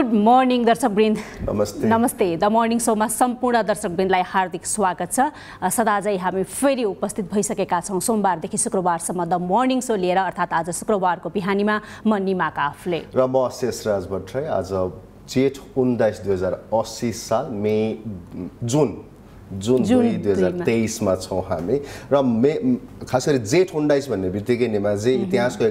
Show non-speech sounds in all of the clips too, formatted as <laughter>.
Good morning दर्शकवृन्द नमस्ते नमस्ते the morning सोमा सम्पूर्ण दर्शक दर्शकवृन्दलाई हार्दिक स्वागत छ सदाझै हामी फेरि उपस्थित भइसकेका छौँ सोमबारदेखि शुक्रबारसम्म द मर्निङ सो लिएर अर्थात् आज शुक्रबारको बिहानीमा म निमा काफले र म शेषराज भट्टराई आज जेठ उन्नाइस दुई हजार अस्सी साल मे जुन जुन दुई दुई हजार तेइसमा छौँ हामी र मे खास गरी जेठ उन्नाइस भन्ने बित्तिकै जे इतिहासको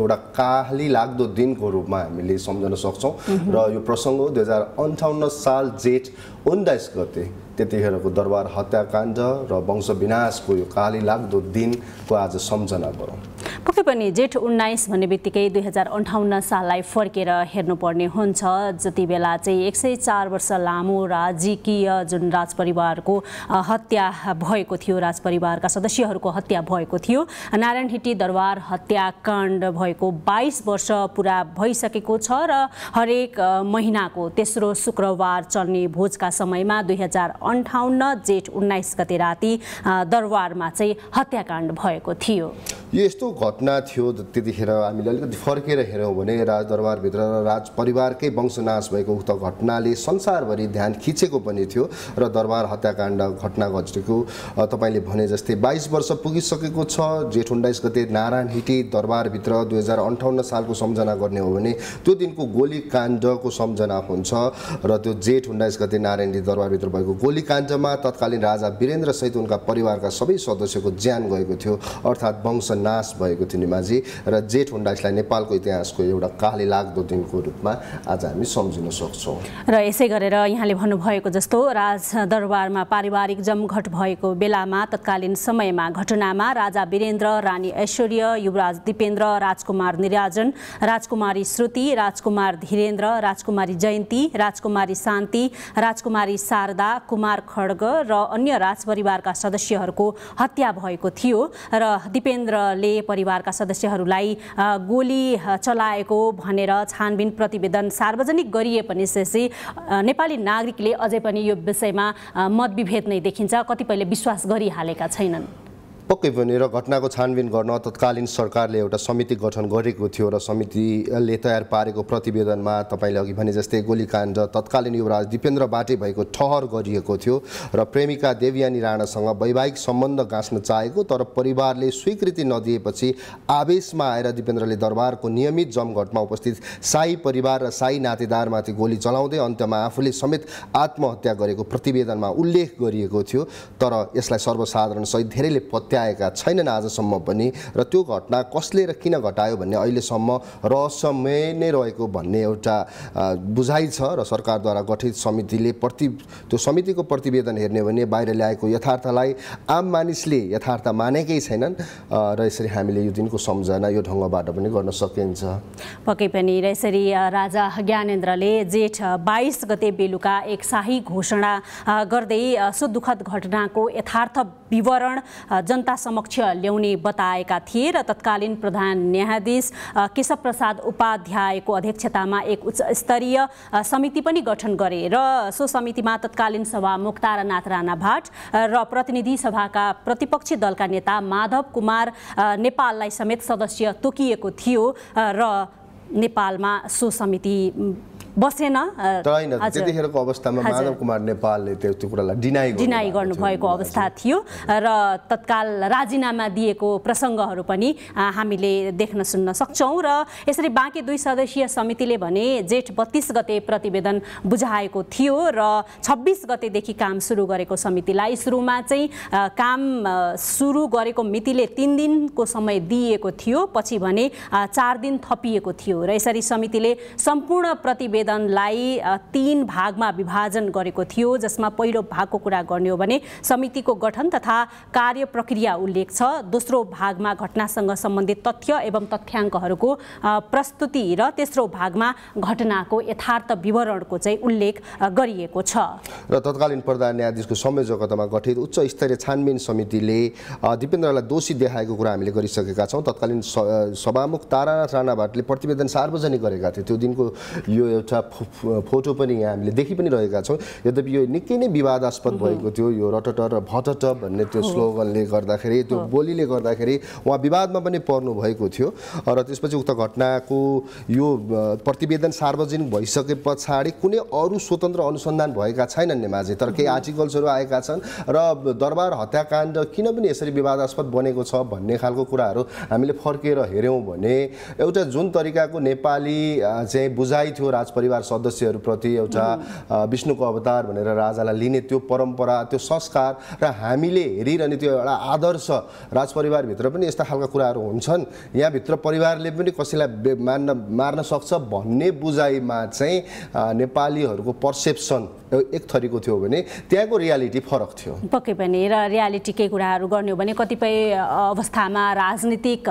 एउटा काहली लाग्दो दिनको रूपमा हामीले सम्झन सक्छौँ र यो प्रसङ्ग हो दुई हजार अन्ठाउन्न साल जेठ उन्नाइस गते त्यतिखेरको दरबार हत्याकाण्ड र वंशविनाशको यो काली लाग्दो दिनको आज सम्झना गरौँ पक्कै पनि जेठ उन्नाइस भन्ने बित्तिकै दुई हजार अन्ठाउन्न साललाई फर्केर हेर्नुपर्ने हुन्छ जति बेला चाहिँ एक सय चार वर्ष लामो राजकीय जुन राजपरिवारको हत्या भएको थियो राजपरिवारका सदस्यहरूको हत्या भएको थियो नारायण हिटी दरबार हत्याकाण्ड भएको बाइस वर्ष पुरा भइसकेको छ र हरेक महिनाको तेस्रो शुक्रबार चल्ने भोजका समयमा दुई हजार अन्ठाउन्न जेठ उन्नाइस गते राति दरबारमा चाहिँ हत्याकाण्ड भएको थियो यो यस्तो घटना थियो त्यतिखेर हामीले अलिकति फर्केर हेऱ्यौँ भने राजदरबारभित्र राज परिवारकै वंशनाश भएको उक्त घटनाले संसारभरि ध्यान खिचेको पनि थियो र दरबार हत्याकाण्ड घटना घटेको तपाईँले भने जस्तै बाइस वर्ष पुगिसकेको छ जेठ उन्नाइस गते नारायण हिटी दरबारभित्र दुई हजार अन्ठाउन्न सालको सम्झना गर्ने हो भने त्यो दिनको गोली काण्डको सम्झना हुन्छ र त्यो जेठ उन्नाइस गते नारायण हिटी दरबारभित्र भएको गोली गोलीकाण्डमा तत्कालीन राजा वीरेन्द्र सहित उनका परिवारका सबै सदस्यको ज्यान गएको थियो अर्थात् नाश भएको थियो निमाजी र जेठ उन्नाइसलाई नेपालको इतिहासको एउटा काले लाग्दो दिनको रूपमा आज हामी सम्झिन सक्छौँ र यसै गरेर यहाँले भन्नुभएको जस्तो राजदरबारमा पारिवारिक जमघट भएको बेलामा तत्कालीन समयमा घटनामा राजा वीरेन्द्र रानी ऐश्वर्य युवराज दिपेन्द्र राजकुमार निराजन राजकुमारी श्रुति राजकुमार धीरेन्द्र राजकुमारी जयन्ती राजकुमारी शान्ति राजकुमारी शारदा कुमार कुमार खड्ग र अन्य राजपरिवारका सदस्यहरूको हत्या भएको थियो र दिपेन्द्रले परिवारका सदस्यहरूलाई गोली चलाएको भनेर छानबिन प्रतिवेदन सार्वजनिक गरिए पनि नेपाली नागरिकले अझै पनि यो विषयमा मतविभेद नै देखिन्छ कतिपयले विश्वास गरिहालेका छैनन् पक्कै पनि र घटनाको छानबिन गर्न तत्कालीन सरकारले एउटा समिति गठन गरेको थियो र समितिले तयार पारेको प्रतिवेदनमा तपाईँले अघि भने जस्तै गोलीकाण्ड तत्कालीन युवराज दिपेन्द्रबाटै भएको ठहर गरिएको थियो र प्रेमिका देवयानी राणासँग वैवाहिक सम्बन्ध गाँच्न चाहेको तर परिवारले स्वीकृति नदिएपछि आवेशमा आएर दिपेन्द्रले दरबारको नियमित जमघटमा उपस्थित साई परिवार र साई नातेदारमाथि गोली चलाउँदै अन्त्यमा आफूले समेत आत्महत्या गरेको प्रतिवेदनमा उल्लेख गरिएको थियो तर यसलाई सर्वसाधारणसहित धेरैले पत्या भेट्याएका छैनन् आजसम्म पनि र त्यो घटना कसले र किन घटायो भन्ने अहिलेसम्म रहस्यमय नै रहेको भन्ने एउटा बुझाइ छ र सरकारद्वारा गठित समितिले प्रति त्यो समितिको प्रतिवेदन हेर्ने भने बाहिर ल्याएको यथार्थलाई आम मानिसले यथार्थ मानेकै छैनन् र यसरी हामीले यो दिनको सम्झना यो ढङ्गबाट पनि गर्न सकिन्छ पक्कै पनि र यसरी राजा ज्ञानेन्द्रले जेठ बाइस गते बेलुका एक शाही घोषणा गर्दै सो दुःखद घटनाको यथार्थ विवरण जन जनता समक्ष ल्याउने बताएका थिए र तत्कालीन प्रधान न्यायाधीश केशव प्रसाद उपाध्यायको अध्यक्षतामा एक उच्च स्तरीय समिति पनि गठन गरे र सो समितिमा तत्कालीन सभा मुक्तारनाथ राणा भाट र प्रतिनिधि सभाका प्रतिपक्षी दलका नेता माधव कुमार नेपाललाई समेत सदस्य तोकिएको थियो र नेपालमा सो समिति बसेन त्यतिखेरको अवस्थामा माधव कुमार नेपालले त्यो कुरालाई गर्नुभएको अवस्था थियो र तत्काल राजीनामा दिएको प्रसङ्गहरू पनि हामीले देख्न सुन्न सक्छौँ र यसरी बाँकी दुई सदस्यीय समितिले भने जेठ बत्तिस गते प्रतिवेदन बुझाएको थियो र छब्बिस गतेदेखि काम सुरु गरेको समितिलाई सुरुमा चाहिँ काम सुरु गरेको मितिले तिन दिनको समय दिइएको थियो पछि भने चार दिन थपिएको थियो र यसरी समितिले सम्पूर्ण प्रतिवेदन प्रतिवेदनलाई तीन भागमा विभाजन गरेको थियो जसमा पहिलो भागको कुरा गर्ने हो भने समितिको गठन तथा कार्य प्रक्रिया उल्लेख छ दोस्रो भागमा घटनासँग सम्बन्धित तथ्य एवं तथ्याङ्कहरूको प्रस्तुति र तेस्रो भागमा घटनाको यथार्थ विवरणको चाहिँ उल्लेख गरिएको छ र तत्कालीन प्रधान न्यायाधीशको संयोजकतामा गठित उच्च स्तरीय छानबिन समितिले दिपेन्द्रलाई दोषी देखाएको कुरा हामीले गरिसकेका छौँ तत्कालीन सभामुख तारानाथ राणाभाटले प्रतिवेदन सार्वजनिक गरेका थिए त्यो दिनको यो एउटा फोटो पनि यहाँ हामीले देखि पनि रहेका छौँ यद्यपि यो निकै नै विवादास्पद भएको थियो यो रटट र भटट भन्ने त्यो स्लोगनले गर्दाखेरि त्यो बोलीले गर्दाखेरि उहाँ विवादमा पनि पर्नु भएको थियो र त्यसपछि उक्त घटनाको यो प्रतिवेदन सार्वजनिक भइसके पछाडि कुनै अरू स्वतन्त्र अनुसन्धान भएका छैनन् नेमाझी तर केही आर्टिकल्सहरू आएका छन् र दरबार हत्याकाण्ड किन पनि यसरी विवादास्पद बनेको छ भन्ने खालको कुराहरू हामीले फर्केर हेऱ्यौँ भने एउटा जुन तरिकाको नेपाली चाहिँ बुझाइ थियो राजपरि परिवार सदस्यहरूप्रति एउटा विष्णुको अवतार भनेर राजालाई लिने त्यो परम्परा त्यो संस्कार र हामीले हेरिरहने त्यो एउटा आदर्श राजपरिवारभित्र पनि यस्ता खालका कुराहरू हुन्छन् यहाँभित्र परिवारले पनि कसैलाई मान्न मार्न सक्छ भन्ने बुझाइमा चाहिँ नेपालीहरूको पर्सेप्सन एक थरीको थियो भने त्यहाँको रियालिटी फरक थियो पक्कै पनि र रियालिटी रियालिटीकै कुराहरू गर्ने हो भने कतिपय अवस्थामा राजनीतिक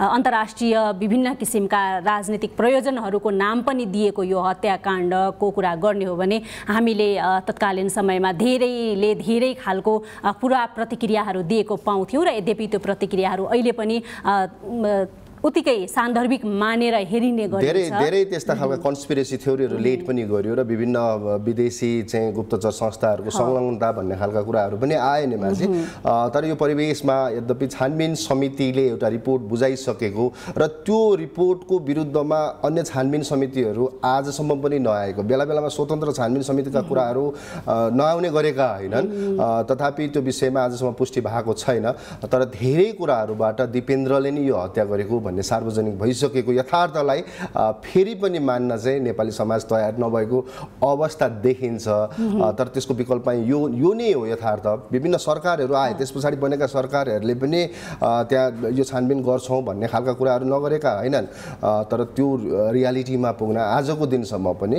अन्तर्राष्ट्रिय विभिन्न किसिमका राजनीतिक प्रयोजनहरूको नाम पनि दिएको यो हत्याकाण्डको कुरा गर्ने हो भने हामीले तत्कालीन समयमा धेरैले धेरै खालको पुरा प्रतिक्रियाहरू दिएको पाउँथ्यौँ र यद्यपि त्यो प्रतिक्रियाहरू अहिले पनि उत्तिकै सान्दर्भिक मानेर हेरिने गर्छ धेरै धेरै त्यस्ता खालका कन्सपिरेसी थ्योरीहरू लेट पनि गरियो र विभिन्न विदेशी चाहिँ गुप्तचर संस्थाहरूको संलग्नता भन्ने खालका कुराहरू पनि आए नि मान्छे तर यो परिवेशमा यद्यपि छानबिन समितिले एउटा रिपोर्ट बुझाइसकेको र त्यो रिपोर्टको विरुद्धमा अन्य छानबिन समितिहरू आजसम्म पनि नआएको बेला बेलामा स्वतन्त्र छानबिन समितिका कुराहरू नआउने गरेका होइनन् तथापि त्यो विषयमा आजसम्म पुष्टि भएको छैन तर धेरै कुराहरूबाट दिपेन्द्रले नै यो हत्या गरेको भन्ने सार्वजनिक भइसकेको यथार्थलाई फेरि पनि मान्न चाहिँ नेपाली समाज तयार नभएको अवस्था देखिन्छ तर त्यसको विकल्प यो यो नै हो यथार्थ विभिन्न सरकारहरू आए त्यस पछाडि बनेका सरकारहरूले पनि त्यहाँ यो छानबिन गर्छौँ भन्ने खालका कुराहरू नगरेका होइनन् तर त्यो रियालिटीमा पुग्न आजको दिनसम्म पनि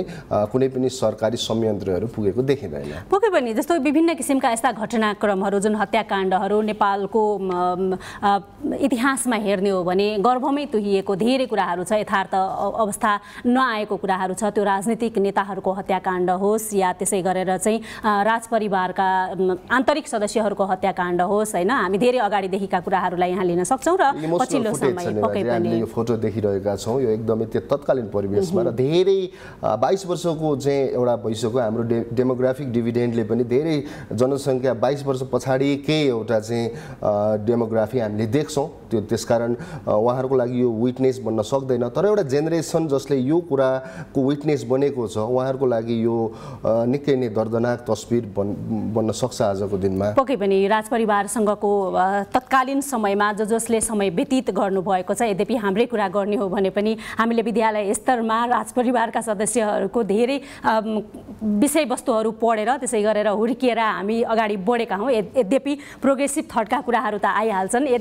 कुनै पनि सरकारी संयन्त्रहरू पुगेको देखिँदैन पुगे पनि जस्तो विभिन्न किसिमका यस्ता घटनाक्रमहरू जुन हत्याकाण्डहरू नेपालको इतिहासमा हेर्ने हो भने गर्व सन्दर्भमै तुहिएको धेरै कुराहरू छ यथार्थ अवस्था नआएको कुराहरू छ त्यो राजनीतिक नेताहरूको हत्याकाण्ड होस् या त्यसै गरेर चाहिँ राजपरिवारका आन्तरिक सदस्यहरूको हत्याकाण्ड होस् होइन हामी धेरै अगाडिदेखिका कुराहरूलाई यहाँ लिन सक्छौँ र पछिल्लो समय पक्कै यो फोटो देखिरहेका छौँ यो एकदमै त्यो तत्कालीन परिवेशमा र धेरै बाइस वर्षको चाहिँ एउटा भइसक्यो हाम्रो डेमोग्राफिक डिभिडेन्डले पनि धेरै जनसङ्ख्या बाइस वर्ष पछाडिकै एउटा चाहिँ डेमोग्राफी हामीले देख्छौँ त्यो त्यसकारण उहाँहरूको को लागि यो विटनेस बन्न सक्दैन तर एउटा जेनेरेसन जसले यो कुराको विटनेस बनेको छ उहाँहरूको लागि यो निकै नै दर्दनाक तस्विर बन् बन्न सक्छ आजको दिनमा पक्कै पनि राजपरिवारसँगको तत्कालीन समयमा ज जसले समय व्यतीत गर्नुभएको छ यद्यपि हाम्रै कुरा गर्ने हो भने पनि हामीले विद्यालय स्तरमा राजपरिवारका सदस्यहरूको धेरै विषयवस्तुहरू पढेर त्यसै गरेर हुर्किएर हामी अगाडि बढेका हौँ यद्यपि प्रोग्रेसिभ थटका कुराहरू त आइहाल्छन्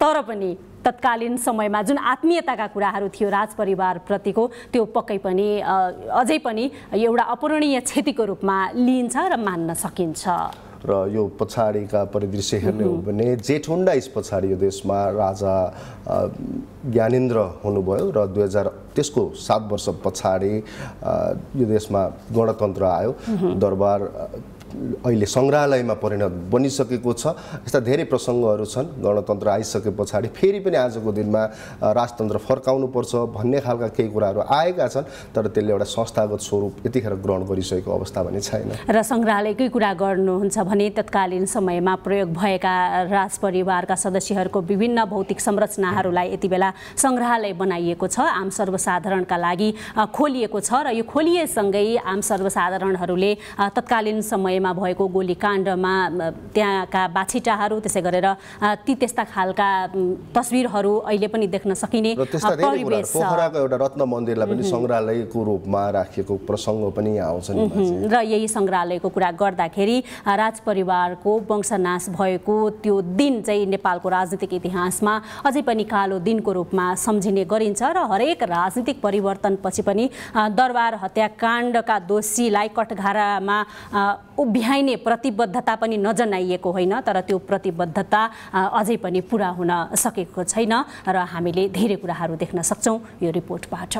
तर पनि तत्कालीन समयमा जुन आत्मीयताका कुराहरू थियो राजपरिवारप्रतिको त्यो पक्कै पनि अझै पनि एउटा अपूरणीय क्षतिको रूपमा लिइन्छ र मान्न सकिन्छ र यो पछाडिका परिदृश्य हेर्ने हो भने जेठुन्डा यस पछाडि यो देशमा राजा ज्ञानेन्द्र हुनुभयो र दुई हजार त्यसको सात वर्ष पछाडि यो देशमा गणतन्त्र आयो दरबार अहिले सङ्ग्रहालयमा परिणत बनिसकेको छ यस्ता धेरै प्रसङ्गहरू छन् गणतन्त्र आइसके पछाडि फेरि पनि आजको दिनमा राजतन्त्र फर्काउनुपर्छ भन्ने खालका केही कुराहरू आएका छन् तर त्यसले एउटा संस्थागत स्वरूप यतिखेर ग्रहण गरिसकेको अवस्था भने छैन र सङ्ग्रहालयकै कुरा गर्नुहुन्छ भने तत्कालीन समयमा प्रयोग भएका राजपरिवारका परिवारका सदस्यहरूको विभिन्न भौतिक संरचनाहरूलाई यति बेला सङ्ग्रहालय बनाइएको छ आम सर्वसाधारणका लागि खोलिएको छ र यो खोलिएसँगै आम सर्वसाधारणहरूले तत्कालीन समय समयमा भएको गोलीकाण्डमा त्यहाँका बाछिटाहरू त्यसै गरेर ती त्यस्ता खालका तस्विरहरू अहिले पनि देख्न सकिने पोखराको एउटा रत्न मन्दिरलाई पनि सङ्ग्रहालयको रूपमा राखिएको प्रसङ्ग पनि आउँछ र यही सङ्ग्रहालयको कुरा गर्दाखेरि राजपरिवारको वंशनाश भएको त्यो दिन चाहिँ नेपालको राजनीतिक इतिहासमा अझै पनि कालो दिनको रूपमा सम्झिने गरिन्छ र हरेक राजनीतिक परिवर्तनपछि पनि दरबार हत्याकाण्डका दोषीलाई कटघारामा बिहाइने प्रतिबद्धता पनि नजनाइएको होइन तर त्यो प्रतिबद्धता अझै पनि पुरा हुन सकेको छैन र हामीले धेरै कुराहरू देख्न सक्छौँ यो रिपोर्टबाट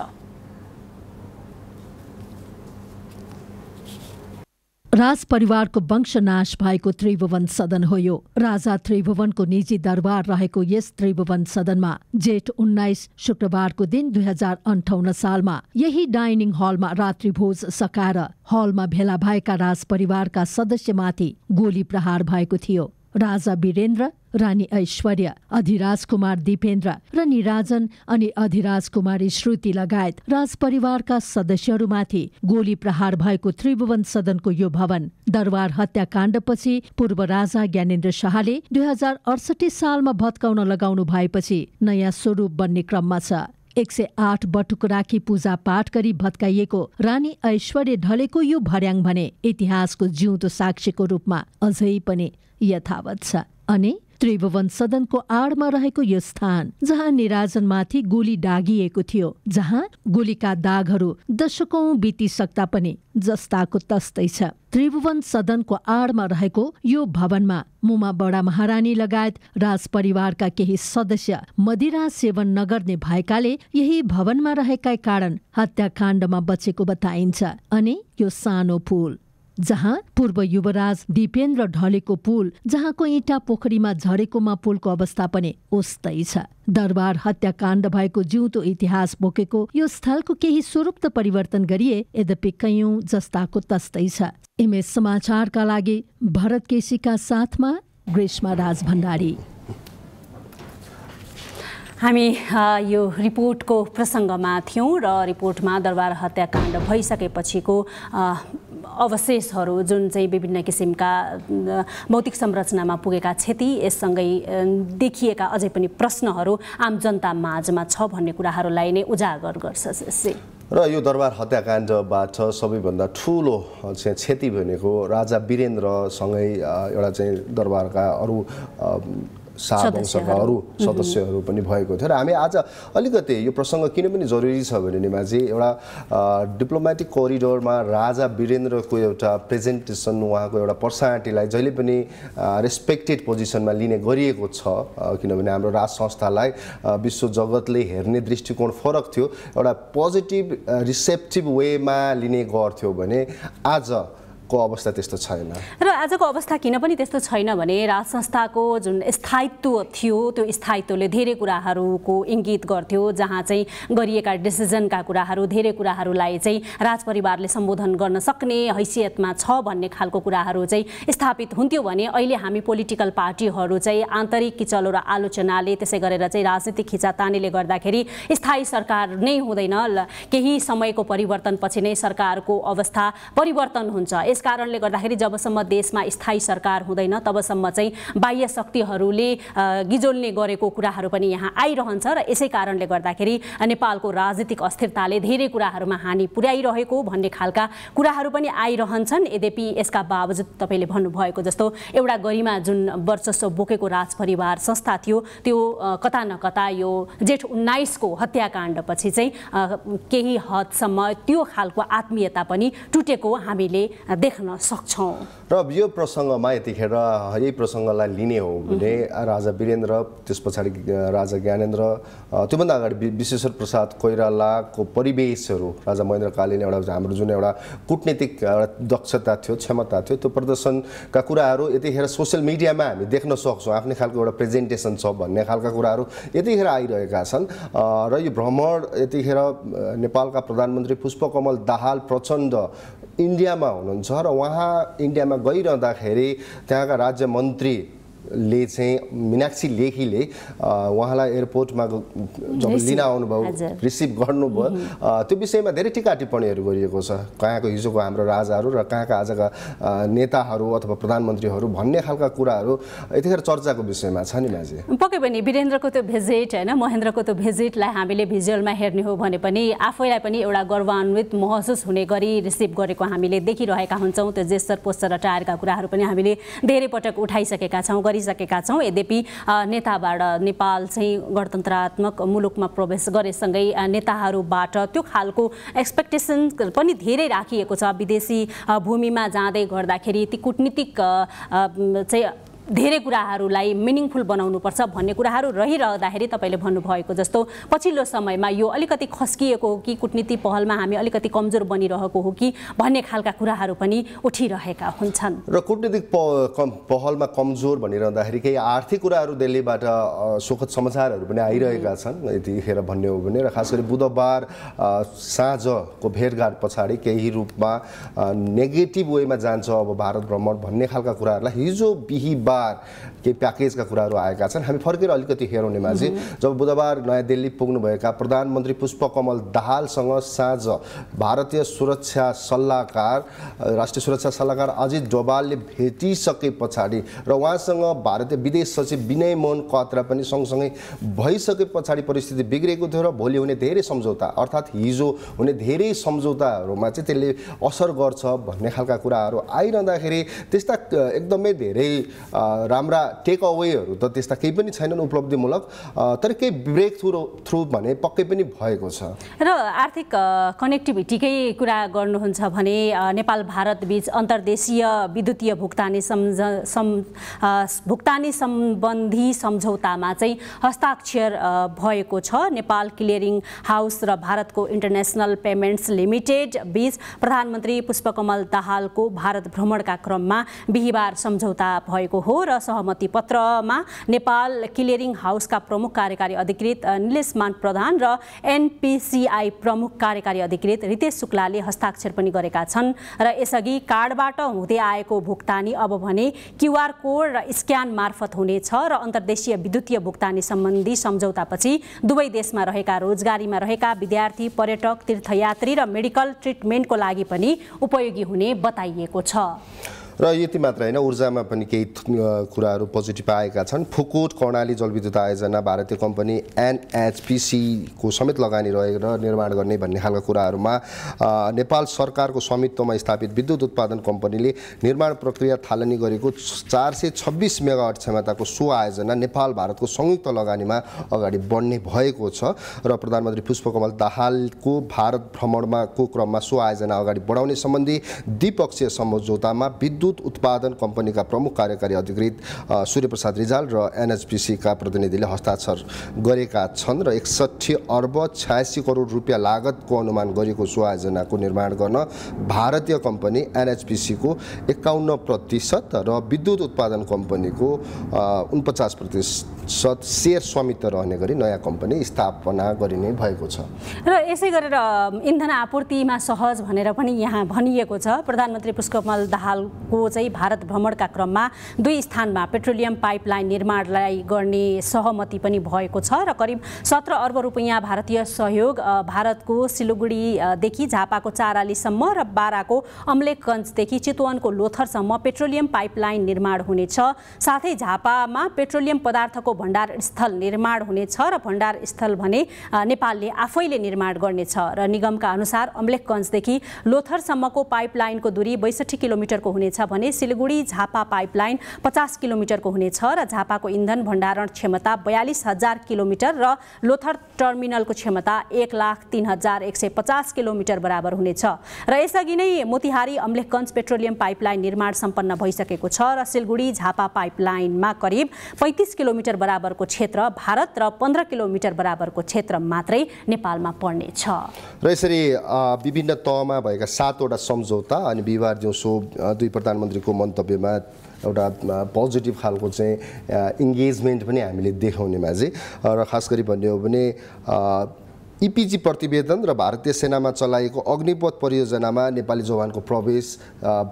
परिवारको वंशनाश भएको त्रिभुवन सदन हो यो राजा त्रिभुवनको निजी दरबार रहेको यस त्रिभुवन सदनमा जेठ उन्नाइस शुक्रबारको दिन दुई हजार अन्ठाउन्न सालमा यही डाइनिङ हलमा रात्रिभोज सकाएर हलमा भेला भएका परिवारका सदस्यमाथि गोली प्रहार भएको थियो राजा वीरेन्द्र रानी ऐश्वर्य अधिराज कुमार दिपेन्द्र र निराजन अनि अधिराज कुमारी श्रुति लगायत राजपरिवारका सदस्यहरूमाथि गोली प्रहार भएको त्रिभुवन सदनको यो भवन दरबार हत्याकाण्डपछि पूर्व राजा ज्ञानेन्द्र शाहले दुई हजार अडसठी सालमा भत्काउन लगाउनु भएपछि नयाँ स्वरूप बन्ने क्रममा छ एक सय आठ बटुक राखी पूजा पाठ गरी भत्काइएको रानी ऐश्वर्य ढलेको यो भर्याङ भने इतिहासको जिउँदो साक्षीको रूपमा अझै पनि यथावत छ अनि त्रिभुवन सदनको आडमा रहेको यो स्थान जहाँ निराजनमाथि गोली डागिएको थियो जहाँ गोलीका दागहरू दशकौं बितिसक्दा पनि जस्ताको तस्तै छ त्रिभुवन सदनको आडमा रहेको यो भवनमा मुमा बडा महारानी लगायत राजपरिवारका केही सदस्य मदिरा सेवन नगर्ने भएकाले यही भवनमा रहेका कारण हत्याकाण्डमा बचेको बताइन्छ अनि यो सानो पुल जहाँ पूर्व युवराज दिपेन्द्र ढलेको पुल जहाँको इँटा पोखरीमा झरेकोमा पुलको अवस्था पनि उस्तै छ दरबार हत्याकाण्ड भएको जिउँदो इतिहास बोकेको यो स्थलको केही स्वरूप त परिवर्तन गरिए यद्यपि कैयौं जस्ताको तस्तै छ एमएस समाचारका लागि भरत केसीका साथमा ग्रीष्म राज भण्डारी हामी यो रिपोर्टको प्रसङ्गमा थियौँ र रिपोर्टमा दरबार हत्याकाण्ड भइसकेपछिको अवशेषहरू जुन चाहिँ विभिन्न किसिमका भौतिक संरचनामा पुगेका क्षति यससँगै देखिएका अझै पनि प्रश्नहरू आम जनता माझमा छ भन्ने कुराहरूलाई नै उजागर गर्छ र यो दरबार हत्याकाण्डबाट सबैभन्दा ठुलो चाहिँ क्षति भनेको राजा वीरेन्द्रसँगै एउटा चाहिँ दरबारका अरू साधसँग अरू सदस्यहरू पनि भएको थियो र हामी आज अलिकति यो प्रसङ्ग किन पनि जरुरी छ भने निमाजी एउटा डिप्लोमेटिक कोरिडोरमा राजा वीरेन्द्रको एउटा प्रेजेन्टेसन उहाँको एउटा पर्सनालिटीलाई जहिले पनि रेस्पेक्टेड पोजिसनमा लिने गरिएको छ किनभने हाम्रो राज संस्थालाई विश्व जगतले हेर्ने दृष्टिकोण फरक थियो एउटा पोजिटिभ रिसेप्टिभ वेमा लिने गर्थ्यो भने आज को अवस्था त्यस्तो छैन र आजको अवस्था किन पनि त्यस्तो छैन भने राज संस्थाको जुन स्थायित्व थियो त्यो स्थायित्वले धेरै कुराहरूको इङ्गित गर्थ्यो जहाँ चाहिँ गरिएका डिसिजनका कुराहरू धेरै कुराहरूलाई चाहिँ राजपरिवारले सम्बोधन गर्न सक्ने हैसियतमा छ भन्ने खालको कुराहरू चाहिँ स्थापित हुन्थ्यो भने अहिले हामी पोलिटिकल पार्टीहरू चाहिँ आन्तरिक किचलो र आलोचनाले त्यसै गरेर चाहिँ राजनीतिक खिचातानीले गर्दाखेरि स्थायी सरकार नै हुँदैन केही समयको परिवर्तनपछि नै सरकारको अवस्था परिवर्तन हुन्छ त्यस कारणले गर्दाखेरि जबसम्म देशमा स्थायी सरकार हुँदैन तबसम्म चाहिँ बाह्य शक्तिहरूले गिजोल्ने गरेको कुराहरू पनि यहाँ आइरहन्छ र यसै कारणले गर्दाखेरि नेपालको राजनीतिक अस्थिरताले धेरै कुराहरूमा हानि पुर्याइरहेको भन्ने खालका कुराहरू पनि आइरहन्छन् यद्यपि यसका बावजुद तपाईँले भन्नुभएको जस्तो एउटा गरिमा जुन वर्चस्व बोकेको राजपरिवार संस्था थियो त्यो कता न कता यो जेठ उन्नाइसको हत्याकाण्डपछि चाहिँ केही हदसम्म त्यो खालको आत्मीयता पनि टुटेको हामीले देख्न सक्छौँ र यो प्रसङ्गमा यतिखेर यही प्रसङ्गलाई लिने हो भने राजा वीरेन्द्र त्यस पछाडि राजा ज्ञानेन्द्र त्योभन्दा अगाडि विश्वेश्वर प्रसाद कोइरालाको परिवेशहरू राजा महेन्द्र कालीले एउटा हाम्रो जुन एउटा कुटनीतिक एउटा दक्षता थियो क्षमता थियो त्यो प्रदर्शनका कुराहरू यतिखेर सोसियल मिडियामा हामी देख्न सक्छौँ आफ्नै खालको एउटा प्रेजेन्टेसन छ भन्ने खालका कुराहरू यतिखेर आइरहेका छन् र यो भ्रमण यतिखेर नेपालका प्रधानमन्त्री पुष्पकमल दाहाल प्रचण्ड इन्डियामा हुनुहुन्छ र उहाँ इन्डियामा गइरहँदाखेरि त्यहाँका राज्य मन्त्री ले चाहिँ मिनाक्षी लेखीले उहाँलाई एयरपोर्टमा जब लिन आउनुभयो रिसिभ गर्नुभयो त्यो विषयमा धेरै टिका टिप्पणीहरू गरिएको छ कहाँको हिजोको हाम्रो राजाहरू र कहाँका आजका नेताहरू अथवा प्रधानमन्त्रीहरू भन्ने खालका कुराहरू यतिखेर चर्चाको विषयमा छ नि माझे पक्कै पनि वीरेन्द्रको त्यो भिजिट होइन महेन्द्रको त्यो भिजिटलाई हामीले भिजुअलमा हेर्ने हो भने पनि आफैलाई पनि एउटा गर्वान्वित महसुस हुने गरी रिसिभ गरेको हामीले देखिरहेका हुन्छौँ त्यो जेस्टर पोस्टर र टायरका कुराहरू पनि हामीले धेरै पटक उठाइसकेका छौँ गरी गरिसकेका छौँ यद्यपि नेताबाट नेपाल चाहिँ गणतन्त्रात्मक मुलुकमा प्रवेश गरेसँगै नेताहरूबाट त्यो खालको एक्सपेक्टेसन पनि धेरै राखिएको छ विदेशी भूमिमा जाँदै गर्दाखेरि ती कुटनीतिक चाहिँ धेरै कुराहरूलाई मिनिङफुल बनाउनुपर्छ भन्ने कुराहरू रहिरहँदाखेरि तपाईँले भन्नुभएको जस्तो पछिल्लो समयमा यो अलिकति खस्किएको हो कि कुटनीति पहलमा हामी अलिकति कमजोर बनिरहेको हो कि भन्ने खालका कुराहरू पनि उठिरहेका हुन्छन् र कुटनीतिक पहलमा कमजोर भनिरहँदाखेरि केही आर्थिक कुराहरू दिल्लीबाट सुखद समाचारहरू पनि आइरहेका छन् यतिखेर भन्ने हो भने र खास गरी बुधबार साँझको भेटघाट पछाडि केही रूपमा नेगेटिभ वेमा जान्छ अब भारत भ्रमण भन्ने खालका कुराहरूलाई हिजो बिहिबार popular, केही प्याकेजका कुराहरू आएका छन् हामी फर्केर अलिकति हेरौँ चाहिँ जब बुधबार नयाँ दिल्ली पुग्नुभएका प्रधानमन्त्री पुष्पकमल दाहालसँग साँझ भारतीय सुरक्षा सल्लाहकार राष्ट्रिय सुरक्षा सल्लाहकार अजित डोभालले भेटिसके पछाडि र उहाँसँग भारतीय विदेश सचिव विनय मोहन कत्रा पनि सँगसँगै भइसके पछाडि परिस्थिति बिग्रेको थियो र भोलि हुने धेरै सम्झौता अर्थात् हिजो हुने धेरै सम्झौताहरूमा चाहिँ त्यसले असर गर्छ भन्ने खालका कुराहरू आइरहँदाखेरि त्यस्ता एकदमै धेरै राम्रा टेक अवेहरू त त्यस्ता केही पनि छैनन् उपलब्धिमूलक तर केही ब्रेक थ्रु थ्रु भने पक्कै पनि भएको छ र आर्थिक कनेक्टिभिटीकै कुरा गर्नुहुन्छ भने नेपाल भारत बिच अन्तर्देशीय विद्युतीय भुक्तानी सम्झ सम् भुक्तानी सम्बन्धी सम्झौतामा चाहिँ हस्ताक्षर भएको छ नेपाल क्लियरिङ हाउस र भारतको इन्टरनेसनल पेमेन्ट्स लिमिटेड बिच प्रधानमन्त्री पुष्पकमल दाहालको भारत भ्रमणका क्रममा बिहिबार सम्झौता भएको हो र सहमति पत्रमा नेपाल क्लियरिङ हाउसका प्रमुख कार्यकारी अधिकृत निलेश मान प्रधान र एनपिसिआई प्रमुख कार्यकारी अधिकृत रितेश शुक्लाले हस्ताक्षर पनि गरेका छन् र यसअघि कार्डबाट हुँदै आएको भुक्तानी अब भने क्युआर कोड र स्क्यान मार्फत हुनेछ र अन्तर्देशीय विद्युतीय भुक्तानी सम्बन्धी सम्झौतापछि दुवै देशमा रहेका रोजगारीमा रहेका विद्यार्थी पर्यटक तीर्थयात्री र मेडिकल ट्रिटमेन्टको लागि पनि उपयोगी हुने बताइएको छ र यति मात्र होइन ऊर्जामा पनि केही कुराहरू पोजिटिभ आएका छन् फुकुट कर्णाली जलविद्युत आयोजना भारतीय कम्पनी एनएचपिसीको समेत लगानी रहेर निर्माण गर्ने भन्ने खालका कुराहरूमा नेपाल सरकारको स्वामित्वमा स्थापित विद्युत उत्पादन कम्पनीले निर्माण प्रक्रिया थालनी गरेको चार सय छब्बिस मेगावाट क्षमताको सो आयोजना नेपाल भारतको संयुक्त लगानीमा अगाडि बढ्ने भएको छ र प्रधानमन्त्री पुष्पकमल दाहालको भारत भ्रमणमा को क्रममा सो आयोजना अगाडि बढाउने सम्बन्धी द्विपक्षीय सम्झौतामा विद्युत विद्युत उत्पादन कम्पनीका प्रमुख कार्यकारी अधिकृत सूर्यप्रसाद रिजाल र एनएचपिसीका प्रतिनिधिले हस्ताक्षर गरेका छन् र एकसट्ठी अर्ब छयासी करोड रुपियाँ लागतको अनुमान गरिएको आयोजनाको निर्माण गर्न भारतीय कम्पनी एनएचपिसीको एकाउन्न प्रतिशत र विद्युत उत्पादन कम्पनीको उन्पचास प्रतिशत सेयर स्वामित्व रहने गरी नयाँ कम्पनी स्थापना गरिने भएको छ र यसै गरेर इन्धन आपूर्तिमा सहज भनेर पनि यहाँ भनिएको छ प्रधानमन्त्री पुष्पकमल दाहालको उहाँको चाहिँ भारत भ्रमणका क्रममा दुई स्थानमा पेट्रोलियम पाइपलाइन निर्माणलाई गर्ने सहमति पनि भएको छ र करिब सत्र अर्ब रुपियाँ भारतीय सहयोग भारतको सिलगढीदेखि झापाको चारालीसम्म र बाराको अम्लेखगञ्जदेखि चितवनको लोथरसम्म पेट्रोलियम पाइपलाइन निर्माण हुनेछ साथै झापामा पेट्रोलियम पदार्थको भण्डार स्थल निर्माण हुनेछ र भण्डार स्थल भने नेपालले आफैले निर्माण गर्नेछ र निगमका अनुसार अम्लेखगञ्जदेखि लोथरसम्मको पाइपलाइनको दूरी बैसठी किलोमिटरको हुनेछ भने सिलगढी झापा पाइपलाइन पचास किलोमिटरको हुनेछ र झापाको इन्धन भण्डारण क्षमता बयालिस हजार किलोमिटर र लोथर टर्मिनलको क्षमता एक लाख तिन हजार एक सय पचास किलोमिटर बराबर हुनेछ र यसअघि नै मोतिहारी अम्लेखगञ्ज पेट्रोलियम पाइपलाइन निर्माण सम्पन्न भइसकेको छ र सिलगढी झापा पाइपलाइनमा करिब पैँतिस किलोमिटर बराबरको क्षेत्र भारत र पन्ध्र किलोमिटर बराबरको क्षेत्र मात्रै नेपालमा पर्नेछ र यसरी विभिन्न तहमा भएका सातवटा सम्झौता अनि बिहिबार दिउँसो दुई प्रधान प्रधानमन्त्रीको मन्तव्यमा एउटा पोजिटिभ खालको चाहिँ इङ्गेजमेन्ट पनि हामीले देखाउनेमा चाहिँ र खास गरी भन्ने हो भने इपिजी प्रतिवेदन र भारतीय सेनामा चलाएको अग्निपथ परियोजनामा नेपाली जवानको प्रवेश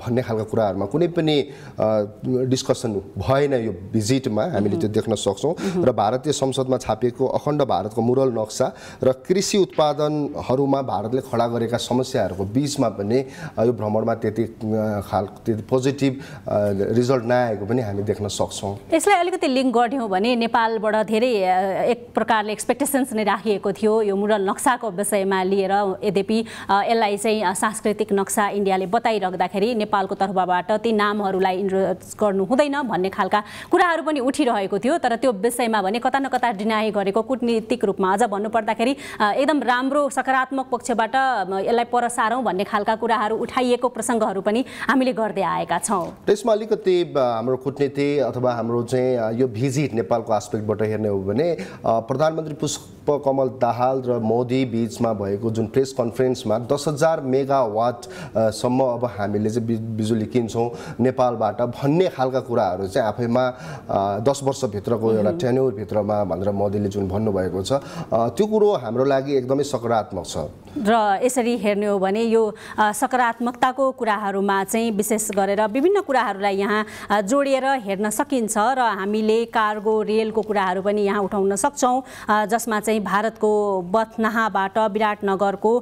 भन्ने खालको कुराहरूमा कुनै पनि डिस्कसन भएन यो भिजिटमा हामीले त्यो देख्न सक्छौँ र भारतीय संसदमा छापिएको अखण्ड भारतको मुरल नक्सा र कृषि उत्पादनहरूमा भारतले खडा गरेका समस्याहरूको बिचमा पनि यो भ्रमणमा त्यति खाल त्यति पोजिटिभ रिजल्ट नआएको पनि हामी देख्न सक्छौँ यसलाई अलिकति लिङ्क हो भने नेपालबाट धेरै एक प्रकारले एक्सपेक्टेसन्स नै राखिएको थियो यो मुरल नक्साको विषयमा लिएर यद्यपि यसलाई चाहिँ सांस्कृतिक नक्सा इन्डियाले बताइराख्दाखेरि नेपालको तर्फबाट ती नामहरूलाई इन्ट्रोड्युस गर्नु हुँदैन भन्ने खालका कुराहरू पनि उठिरहेको थियो तर त्यो विषयमा भने कता न कता डिनाई गरेको कुटनीतिक रूपमा अझ भन्नुपर्दाखेरि एकदम राम्रो सकारात्मक पक्षबाट यसलाई पर भन्ने खालका कुराहरू उठाइएको प्रसङ्गहरू पनि हामीले गर्दै आएका छौँ त्यसमा अलिकति हाम्रो कुटनीति अथवा हाम्रो चाहिँ यो भिजिट नेपालको आस्पेक्टबाट हेर्ने हो भने प्रधानमन्त्री पुष्प कमल दाहाल र मोदी बिचमा भएको जुन प्रेस कन्फरेन्समा दस हजार मेगावाटसम्म अब हामीले चाहिँ बिजुली किन्छौँ नेपालबाट भन्ने खालका कुराहरू चाहिँ आफैमा दस वर्षभित्रको एउटा टेन्योरभित्रमा भनेर मोदीले जुन भन्नुभएको छ त्यो कुरो हाम्रो लागि एकदमै सकारात्मक छ र यसरी हेर्ने हो भने यो सकारात्मकताको कुराहरूमा चाहिँ विशेष गरेर विभिन्न कुराहरूलाई यहाँ जोडिएर हेर्न सकिन्छ र हामीले कार्गो रेलको कुराहरू पनि यहाँ उठाउन सक्छौँ जसमा चाहिँ भारतको बथ नाहाबाट विराटनगरको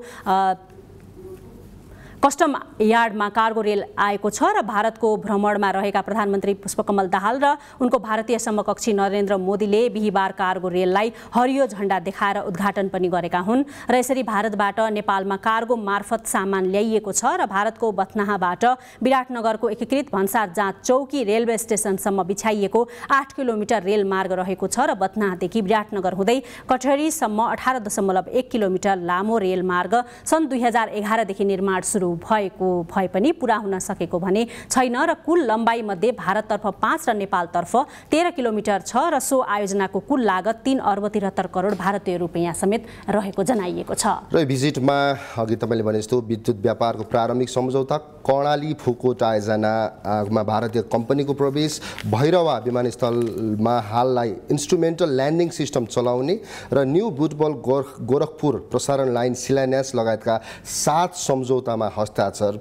कस्टम यार्डमा कार्गो रेल आएको छ र भारतको भ्रमणमा रहेका प्रधानमन्त्री पुष्पकमल दाहाल र उनको भारतीय समकक्षी नरेन्द्र मोदीले बिहिबार कार्गो रेललाई हरियो झण्डा देखाएर उद्घाटन पनि गरेका हुन् र यसरी भारतबाट नेपालमा कार्गो मार्फत सामान ल्याइएको छ र भारतको बथनाहाबाट विराटनगरको एकीकृत भन्सार जाँच चौकी रेलवे स्टेसनसम्म बिछाइएको आठ किलोमिटर रेल मार्ग रहेको छ र बथनाहादेखि विराटनगर हुँदै कठहरीसम्म अठार दशमलव एक किलोमिटर लामो रेल मार्ग सन् दुई हजार एघारदेखि निर्माण सुरु भएको भए पनि पुरा हुन सकेको भने छैन र कुल लम्बाइमध्ये भारततर्फ पाँच र नेपालतर्फ तेह्र किलोमिटर छ र सो आयोजनाको कुल लागत तिन अर्ब त्रिहत्तर करोड भारतीय रुपियाँ समेत रहेको जनाइएको छ र भिजिटमा अघि तपाईँले भने जस्तो विद्युत व्यापारको प्रारम्भिक सम्झौता कर्णाली फुकोट आयोजनामा भारतीय कम्पनीको प्रवेश भैरवा विमानस्थलमा हाललाई इन्स्ट्रुमेन्टल ल्यान्डिङ सिस्टम चलाउने र न्यू बुटबल गोरख गोरखपुर प्रसारण लाइन शिलान्यास लगायतका सात सम्झौतामा हस्ताक्षर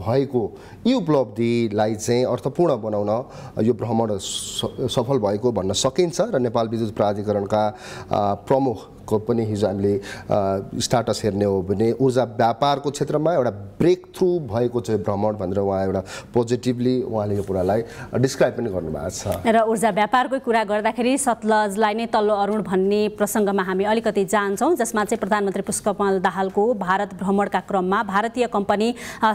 भएको यी उपलब्धिलाई चाहिँ अर्थपूर्ण बनाउन यो भ्रमण सफल भएको भन्न सकिन्छ र नेपाल विद्युत प्राधिकरणका प्रमुख को पनि हिजो हामीले स्टाटस हेर्ने हो भने ऊर्जा व्यापारको क्षेत्रमा एउटा ब्रेक थ्रु भएको चाहिँ भ्रमण भनेर उहाँ एउटा पोजिटिभली उहाँले यो कुरालाई डिस्क्राइब पनि गर्नुभएको छ र ऊर्जा व्यापारको कुरा गर्दाखेरि सतलजलाई नै तल्लो अरुण भन्ने प्रसङ्गमा हामी अलिकति जान्छौँ जसमा चाहिँ प्रधानमन्त्री पुष्पमल दाहालको भारत भ्रमणका क्रममा भारतीय कम्पनी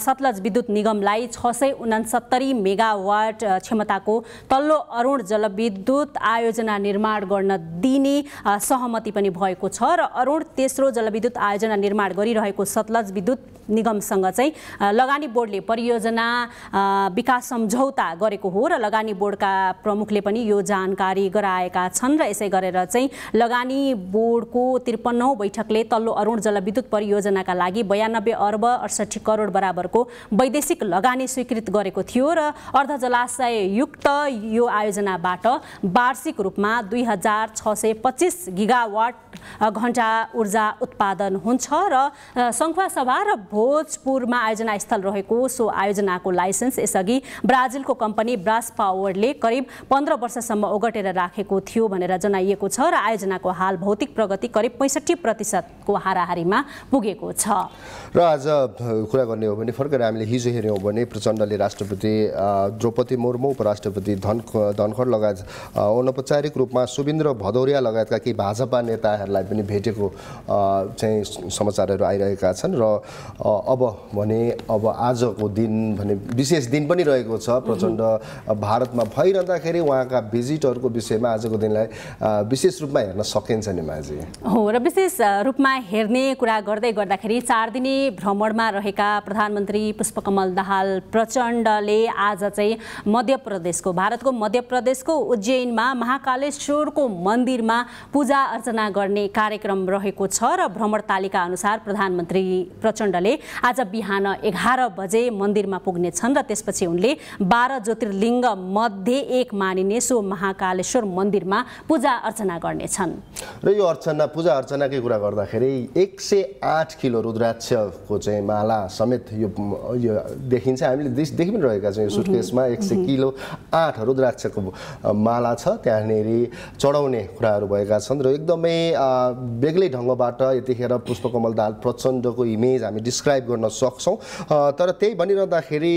सतलज विद्युत निगमलाई छ सय उनासत्तरी मेगावाट क्षमताको तल्लो अरुण जलविद्युत आयोजना निर्माण गर्न दिने सहमति पनि भयो भएको छ र अरूण तेस्रो जलविद्युत आयोजना निर्माण गरिरहेको सतलज विद्युत निगमसँग चाहिँ लगानी बोर्डले परियोजना विकास सम्झौता गरेको हो र लगानी बोर्डका प्रमुखले पनि यो जानकारी गराएका छन् र यसै गरेर चाहिँ लगानी बोर्डको त्रिपन्नौ बैठकले तल्लो अरूण जलविद्युत परियोजनाका लागि बयानब्बे अर्ब अडसठी करोड बराबरको वैदेशिक लगानी स्वीकृत गरेको थियो र अर्ध जलाशययुक्त यो आयोजनाबाट वार्षिक रूपमा दुई हजार छ सय पच्चिस गिगावाट घन्टा ऊर्जा उत्पादन हुन्छ र सभा र भोजपुरमा आयोजना स्थल रहेको सो आयोजनाको लाइसेन्स यसअघि ब्राजिलको कम्पनी ब्रास पावरले करिब पन्ध्र वर्षसम्म ओगटेर राखेको थियो भनेर जनाइएको छ र आयोजनाको हाल भौतिक प्रगति करिब पैँसठी प्रतिशतको हाराहारीमा पुगेको छ र आज कुरा गर्ने हो भने फर्केर हामीले हिजो हेऱ्यौँ भने प्रचण्डले राष्ट्रपति द्रौपदी मुर्मू उपराष्ट्रपति धन धनखड लगायत अनौपचारिक रूपमा सुविन्द्र भदौरिया लगायतका केही भाजपा नेताहरूलाई उहाँहरूलाई पनि भेटेको चाहिँ समाचारहरू आइरहेका छन् र अब भने अब आजको दिन भने विशेष दिन पनि रहेको छ प्रचण्ड भारतमा भइरहँदाखेरि उहाँका भिजिटहरूको विषयमा आजको दिनलाई विशेष रूपमा हेर्न सकिन्छ नि माझी हो र विशेष रूपमा हेर्ने कुरा गर्दै गर्दाखेरि चार दिने भ्रमणमा रहेका प्रधानमन्त्री पुष्पकमल दाहाल प्रचण्डले आज चाहिँ मध्य प्रदेशको भारतको मध्य प्रदेशको उज्जैनमा महाकालेश्वरको मन्दिरमा पूजा अर्चना गर्ने कार्यक्रम रहेको छ र भ्रमण तालिका अनुसार प्रधानमन्त्री प्रचण्डले आज बिहान एघार बजे मन्दिरमा पुग्नेछन् र त्यसपछि उनले बाह्र ज्योतिर्लिङ्ग मध्ये एक मानिने सो महाकालेश्वर मन्दिरमा पूजा अर्चना गर्नेछन् र यो अर्चना पूजा अर्चनाकै कुरा गर्दाखेरि एक सय आठ किलो रुद्राक्षको चाहिँ माला समेत यो देखिन्छ हामीले देखि पनि रहेका छौँ यो सुटकेसमा एक सय किलो आठ रुद्राक्षको माला छ त्यहाँनिर चढाउने कुराहरू भएका छन् र एकदमै बेग्लै ढङ्गबाट यतिखेर पुष्पकमल दाल प्रचण्डको इमेज हामी डिस्क्राइब गर्न सक्छौँ तर त्यही भनिरहँदाखेरि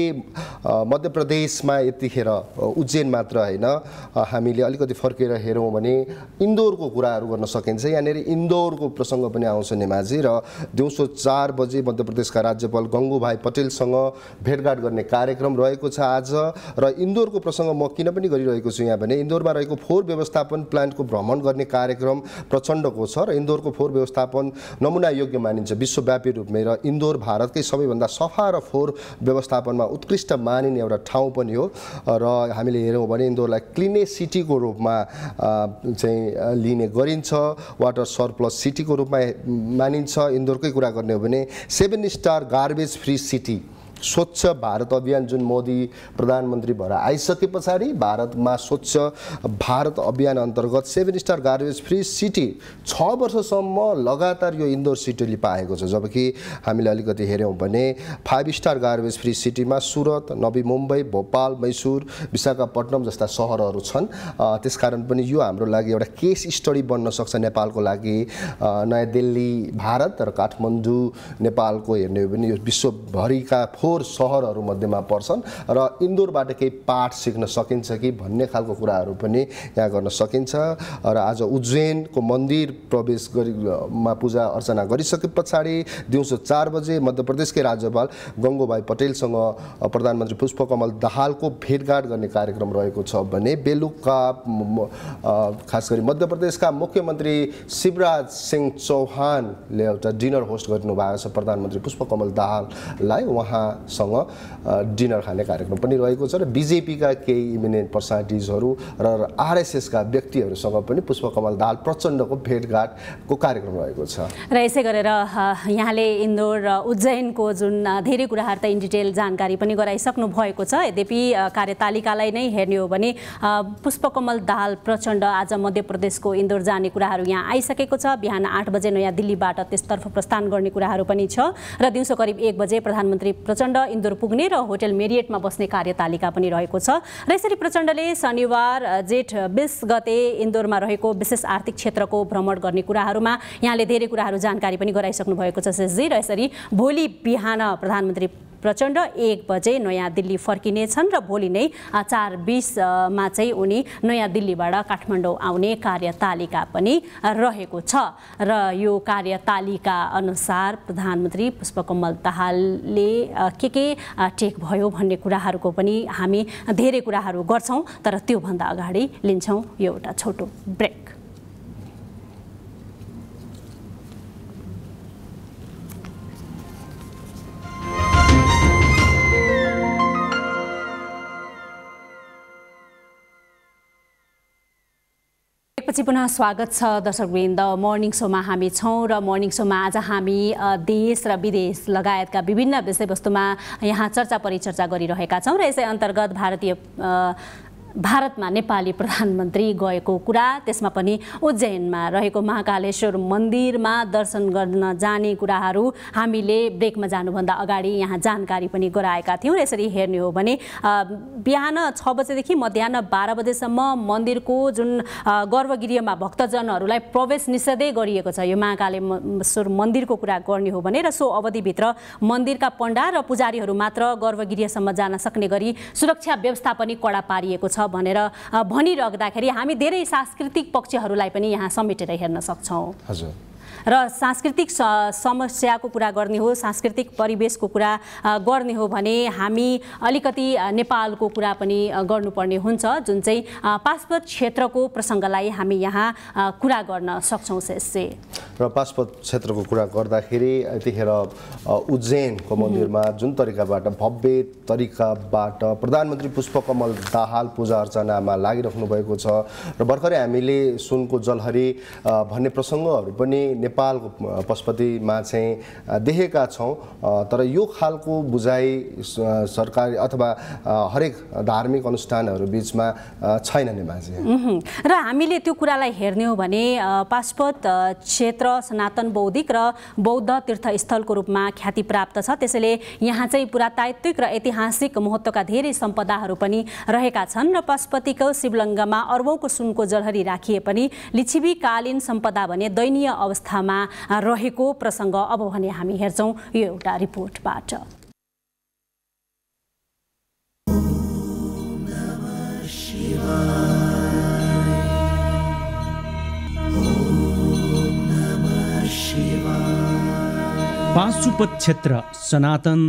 मध्य प्रदेशमा यतिखेर उज्जैन मात्र होइन हामीले अलिकति फर्केर हेऱ्यौँ भने इन्दोरको कुराहरू गर्न सकिन्छ यहाँनिर इन्दोरको प्रसङ्ग पनि आउँछ नेमाजी र दिउँसो चार बजे मध्य प्रदेशका राज्यपाल गङ्गुभाइ पटेलसँग भेटघाट गर्ने कार्यक्रम रहेको छ आज र इन्दोरको प्रसङ्ग म किन पनि गरिरहेको छु यहाँ भने इन्दोरमा रहेको फोहोर व्यवस्थापन प्लान्टको भ्रमण गर्ने कार्यक्रम प्रचण्डको छ र इन्दोरको फोहोर व्यवस्थापन नमुना योग्य मानिन्छ विश्वव्यापी रूपमै र इन्दोर भारतकै सबैभन्दा सफा र फोहोर व्यवस्थापनमा उत्कृष्ट मानिने एउटा ठाउँ पनि हो र हामीले हेऱ्यौँ भने इन्दोरलाई क्लिने सिटीको रूपमा चाहिँ लिने गरिन्छ वाटर सरप्लस सिटीको रूपमा मानिन्छ इन्दोरकै कुरा गर्ने हो भने seven star garbage free city Swachh Bharat अभियान जुन मोदी प्रधानमन्त्री भएर आइसके पछाडि भारतमा स्वच्छ भारत अभियान अन्तर्गत seven star garbage free city छ वर्षसम्म लगातार यो इन्डोर सिटीले पाएको छ जबकि हामीले अलिकति हेऱ्यौँ भने फाइभ स्टार गार्बेज फ्री सिटीमा सुरत नवी मुम्बई भोपाल मैसुर विशाखापट्टनम जस्ता सहरहरू छन् त्यसकारण पनि यो हाम्रो लागि एउटा केस स्टडी बन्न सक्छ नेपालको लागि नयाँ दिल्ली भारत र काठमाडौँ नेपालको हेर्ने हो भने यो विश्वभरिका सहरहरू मध्येमा पर्छन् र इन्दोरबाट केही पाठ सिक्न सकिन्छ कि भन्ने खालको कुराहरू पनि यहाँ गर्न सकिन्छ र आज उज्जैनको मन्दिर प्रवेश गरिमा पूजा अर्चना गरिसके पछाडि दिउँसो चार बजे मध्य प्रदेशकै राज्यपाल गङ्गोभाइ पटेलसँग प्रधानमन्त्री पुष्पकमल दाहालको भेटघाट गर्ने कार्यक्रम रहेको छ भने बेलुका खास गरी मध्य प्रदेशका मुख्यमन्त्री शिवराज सिंह चौहानले एउटा डिनर होस्ट गर्नुभएको छ प्रधानमन्त्री पुष्पकमल दाहाललाई उहाँ उहाँसँग डिनर खाने कार्यक्रम पनि रहेको छ र बिजेपीका केही इमिनेन्ट पर्सनालिटिजहरू र आरएसएसका व्यक्तिहरूसँग पनि पुष्पकमल दाहाल प्रचण्डको भेटघाटको कार्यक्रम रहेको छ र यसै गरेर यहाँले इन्दोर र उज्जैनको जुन धेरै कुराहरू त इन डिटेल जानकारी पनि गराइसक्नु भएको छ यद्यपि कार्यतालिकालाई नै हेर्ने हो भने पुष्पकमल दाहाल प्रचण्ड आज मध्य प्रदेशको इन्दोर जाने कुराहरू यहाँ आइसकेको छ बिहान आठ बजे नयाँ दिल्लीबाट त्यसतर्फ प्रस्थान गर्ने कुराहरू पनि छ र दिउँसो करिब एक बजे प्रधानमन्त्री प्रचण्ड प्रचण्ड इन्दोर पुग्ने र होटल मेरिएटमा बस्ने कार्यतालिका पनि रहेको छ र यसरी प्रचण्डले शनिबार जेठ बिस गते इन्दोरमा रहेको विशेष आर्थिक क्षेत्रको भ्रमण गर्ने कुराहरूमा यहाँले धेरै कुराहरू जानकारी पनि गराइसक्नु भएको छ शेषजी र यसरी भोलि बिहान प्रधानमन्त्री प्रचण्ड एक बजे नयाँ दिल्ली फर्किनेछन् र भोलि नै चार बिसमा चाहिँ उनी नयाँ दिल्लीबाट काठमाडौँ आउने कार्यतालिका पनि रहेको छ र यो कार्यतालिका अनुसार प्रधानमन्त्री पुष्पकमल दाहालले के के टेक भयो भन्ने कुराहरूको पनि हामी धेरै कुराहरू गर्छौँ तर त्योभन्दा अगाडि लिन्छौँ एउटा छोटो ब्रेक एकपछि पुनः स्वागत छ दर्शकवृन्द मर्निङ सोमा हामी छौँ र मर्निङ सोमा आज हामी देश र विदेश लगायतका विभिन्न विषयवस्तुमा यहाँ चर्चा परिचर्चा गरिरहेका छौँ र यसै अन्तर्गत भारतीय भारतमा नेपाली प्रधानमन्त्री गएको कुरा त्यसमा पनि उज्जैनमा रहेको महाकालेश्वर मन्दिरमा दर्शन गर्न जाने कुराहरू हामीले ब्रेकमा जानुभन्दा अगाडि यहाँ जानकारी पनि गराएका थियौँ यसरी हेर्ने हो भने बिहान छ बजेदेखि मध्याह बाह्र बजेसम्म मन्दिरको जुन गर्वगृहमा भक्तजनहरूलाई प्रवेश निषेधै गरिएको छ यो महाकालेश्वर मन्दिरको कुरा गर्ने हो भने र सो अवधिभित्र मन्दिरका पण्डा र पुजारीहरू मात्र गर्वगृहसम्म जान सक्ने गरी सुरक्षा व्यवस्था पनि कडा पारिएको छ भनेर भनिरहँदाखेरि हामी धेरै सांस्कृतिक पक्षहरूलाई पनि यहाँ समेटेर हेर्न सक्छौँ हजुर र सांस्कृतिक समस्याको कुरा गर्ने हो सांस्कृतिक परिवेशको कुरा गर्ने हो भने हामी अलिकति नेपालको कुरा पनि गर्नुपर्ने हुन्छ जुन चाहिँ पासपोर्ट क्षेत्रको प्रसङ्गलाई हामी यहाँ कुरा गर्न सक्छौँ यसले र पासपोर्ट क्षेत्रको कुरा गर्दाखेरि यतिखेर उज्जैनको मन्दिरमा जुन तरिकाबाट भव्य तरिकाबाट प्रधानमन्त्री पुष्पकमल दाहाल पूजा अर्चनामा लागिरहनु भएको छ र भर्खरै हामीले सुनको जलहरी भन्ने प्रसङ्गहरू पनि नेपाल पशुपतिमा चाहिँ देखेका छौँ तर यो खालको बुझाइ सरकारी अथवा हरेक धार्मिक अनुष्ठानहरू बिचमा छैन मान्छे र हामीले त्यो कुरालाई हेर्ने हो भने पाशुपत क्षेत्र सनातन बौद्धिक र बौद्ध तीर्थस्थलको रूपमा ख्याति प्राप्त छ त्यसैले यहाँ चाहिँ पुरातात्विक र ऐतिहासिक महत्त्वका धेरै सम्पदाहरू पनि रहेका छन् र पशुपतिको शिवलङ्गमा अर्बौँको सुनको जलहरी राखिए पनि लिच्छिवीकालीन सम्पदा भने दयनीय अवस्था अवस्थामा रहेको प्रसङ्ग अब भने हामी हेर्छौँ यो एउटा रिपोर्टबाट पाशुपत क्षेत्र सनातन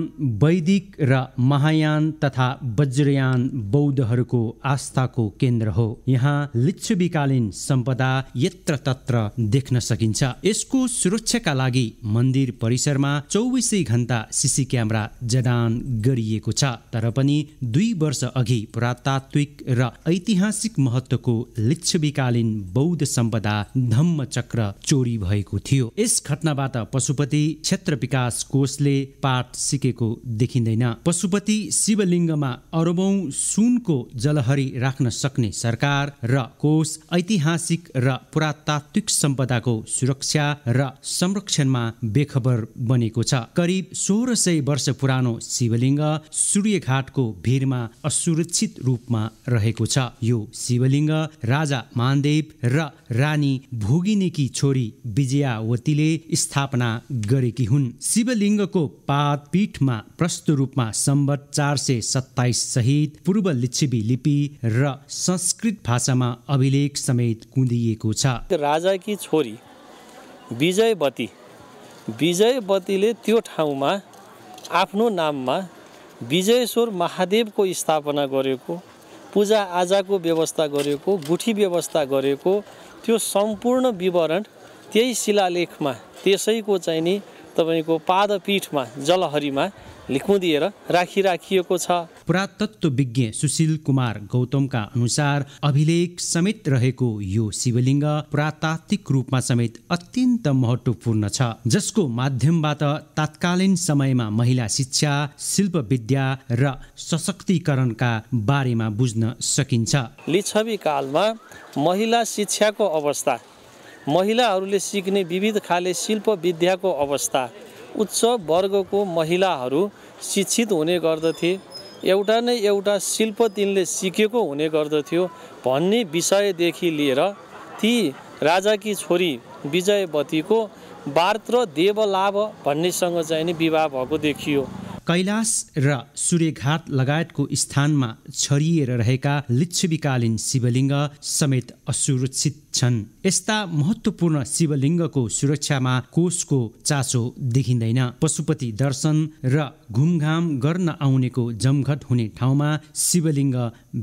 वैदिक र महायान तथा वज्रयान बौद्धहरूको आस्थाको केन्द्र हो यहाँ लिच्छविकालीन सम्पदा यत्र तत्र देख्न सकिन्छ यसको सुरक्षाका लागि मन्दिर परिसरमा चौबिसै घन्टा सिसी क्यामेरा जडान गरिएको छ तर पनि दुई वर्ष अघि पुरातात्विक र ऐतिहासिक महत्वको लिच्छवीकालीन बौद्ध सम्पदा धम्मचक्र चोरी भएको थियो यस घटनाबाट पशुपति क्षेत्र क्षेत्र विकास कोषले पाठ सिकेको देखिँदैन पशुपति शिवलिङ्गमा अरबौं सुनको जलहरी राख्न सक्ने सरकार र कोष ऐतिहासिक र पुरातात्विक सम्पदाको सुरक्षा र संरक्षणमा बेखबर बनेको छ करिब सोह्र सय वर्ष पुरानो शिवलिङ्ग सूर्यघाटको भिरमा असुरक्षित रूपमा रहेको छ यो शिवलिङ्ग राजा मानदेव र रा रानी भोगिनेकी छोरी विजयावतीले स्थापना गरेकी हुन् हुन् शिवलिङ्गको पातपीठमा प्रष्ट रूपमा सम्बत चार सय सत्ताइस सहित पूर्व लिच्छवी लिपि र संस्कृत भाषामा अभिलेख समेत कुँदिएको छ राजाकी छोरी विजयवती विजयवतीले त्यो ठाउँमा आफ्नो नाममा विजयेश्वर महादेवको स्थापना गरेको पूजा आजाको व्यवस्था गरेको गुठी व्यवस्था गरेको त्यो सम्पूर्ण विवरण त्यही शिलालेखमा त्यसैको चाहिँ नि तपाईँको पादपीठमा जलहरीमा लिकुदिएर राखिराखिएको छ पुरातत्व विज्ञ सुशील कुमार गौतमका अनुसार अभिलेख समेत रहेको यो शिवलिङ्ग पुरातात्विक रूपमा समेत अत्यन्त महत्त्वपूर्ण छ जसको माध्यमबाट तात्कालीन समयमा महिला शिक्षा शिल्प विद्या र सशक्तिकरणका बारेमा बुझ्न सकिन्छ लिच्छवी कालमा महिला शिक्षाको अवस्था महिलाहरूले सिक्ने विविध खाले शिल्प विद्याको अवस्था उच्च वर्गको महिलाहरू शिक्षित हुने गर्दथे एउटा नै एउटा शिल्प तिनले सिकेको हुने गर्दथ्यो भन्ने विषयदेखि लिएर ती राजाकी छोरी विजयवतीको वार्त र देवलाभ भन्नेसँग चाहिँ नि विवाह भएको देखियो कैलाश र सूर्यघाट लगायतको स्थानमा छरिएर रहेका लिच्छविकालीन शिवलिङ्ग समेत असुरक्षित छन् यस्ता महत्त्वपूर्ण शिवलिङ्गको सुरक्षामा कोषको चासो देखिँदैन पशुपति दर्शन र घुमघाम गर्न आउनेको जमघट हुने ठाउँमा शिवलिङ्ग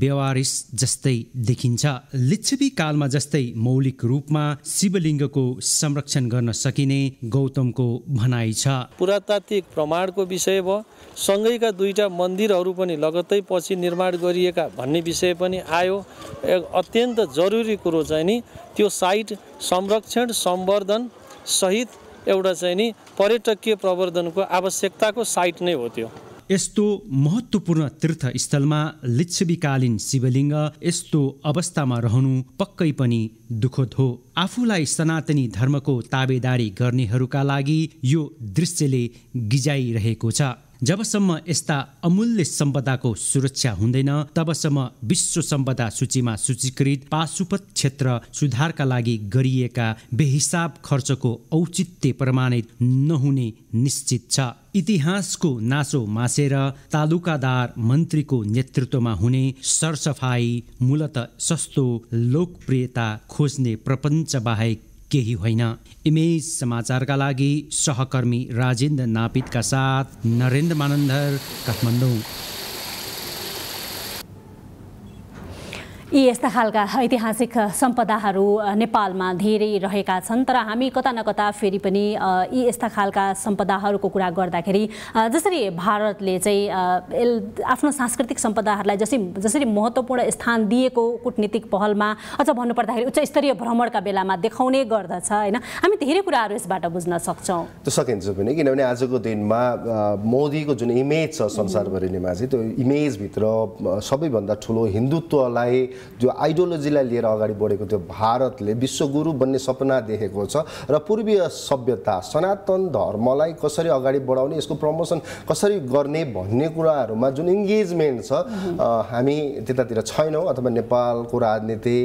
व्यवहारिस जस्तै देखिन्छ लिच्छवी कालमा जस्तै मौलिक रूपमा शिवलिङ्गको संरक्षण गर्न सकिने गौतमको भनाइ छ पुरातात्विक प्रमाणको विषय भयो सँगैका दुईवटा मन्दिरहरू पनि लगत्तै पछि निर्माण गरिएका भन्ने विषय पनि आयो अत्यन्त जरुरी कुरो चाहिँ नि त्यो साइट संरक्षण सम्वर्धन सहित एउटा चाहिँ नि पर्यटकीय प्रवर्धनको आवश्यकताको साइट नै हो त्यो यस्तो महत्त्वपूर्ण तीर्थस्थलमा लिच्छवीकालीन शिवलिङ्ग यस्तो अवस्थामा रहनु पक्कै पनि दुःखद हो आफूलाई सनातनी धर्मको ताबेदारी गर्नेहरूका लागि यो दृश्यले गिजाइरहेको छ जबसम्म यस्ता अमूल्य सम्पदाको सुरक्षा हुँदैन तबसम्म विश्व सम्पदा सूचीमा सूचीकृत पाशुपत क्षेत्र सुधारका लागि गरिएका बेहिसाब खर्चको औचित्य प्रमाणित नहुने निश्चित छ इतिहासको नासो मासेर तालुकादार मन्त्रीको नेतृत्वमा हुने सरसफाई मूलत सस्तो लोकप्रियता खोज्ने प्रपञ्च बाहेक केही होइन इमेज समाचारका लागि सहकर्मी राजेन्द्र नापितका साथ नरेन्द्र मानन्धर काठमाडौँ यी यस्ता खालका ऐतिहासिक सम्पदाहरू नेपालमा धेरै रहेका छन् तर हामी कता न कता फेरि पनि यी यस्ता खालका सम्पदाहरूको कुरा गर्दाखेरि जसरी भारतले चाहिँ आफ्नो सांस्कृतिक सम्पदाहरूलाई जसरी जसरी महत्त्वपूर्ण स्थान दिएको कुटनीतिक पहलमा अझ भन्नुपर्दाखेरि उच्च स्तरीय भ्रमणका बेलामा देखाउने गर्दछ होइन हामी धेरै कुराहरू यसबाट बुझ्न सक्छौँ त्यो सकिन्छ पनि किनभने आजको दिनमा मोदीको जुन इमेज छ संसारभरिमा चाहिँ त्यो इमेजभित्र सबैभन्दा ठुलो हिन्दुत्वलाई जो आइडियोलोजीलाई लिएर अगाडि बढेको थियो भारतले विश्वगुरु बन्ने सपना देखेको छ र पूर्वीय सभ्यता सनातन धर्मलाई कसरी अगाडि बढाउने यसको प्रमोसन कसरी गर्ने भन्ने कुराहरूमा जुन इङ्गेजमेन्ट छ हामी त्यतातिर छैनौँ अथवा नेपालको राजनीति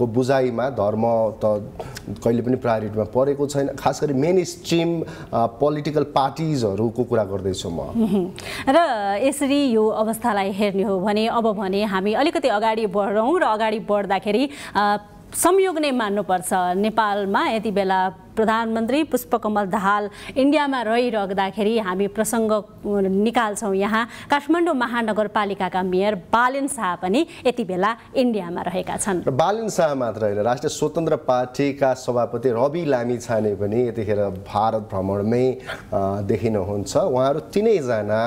को बुझाइमा धर्म त कहिले पनि प्रायोरिटीमा परेको छैन खास गरी मेन स्ट्रिम पोलिटिकल पार्टिजहरूको कुरा गर्दैछु म र यसरी यो अवस्थालाई हेर्ने हो भने अब भने हामी अलिकति अगाडि बढ गरौँ र अगाडि बढ्दाखेरि संयोग नै मान्नुपर्छ नेपालमा यति बेला प्रधानमन्त्री पुष्पकमल दाहाल इन्डियामा रहिरहँदाखेरि हामी प्रसङ्ग निकाल्छौँ यहाँ काठमाडौँ महानगरपालिकाका मेयर बालेन शाह पनि यति बेला इन्डियामा रहेका छन् र बालेन शाह मात्र होइन राष्ट्रिय स्वतन्त्र पार्टीका सभापति रवि लामी छाने पनि यतिखेर भारत भ्रमणमै देखिनुहुन्छ उहाँहरू तिनैजना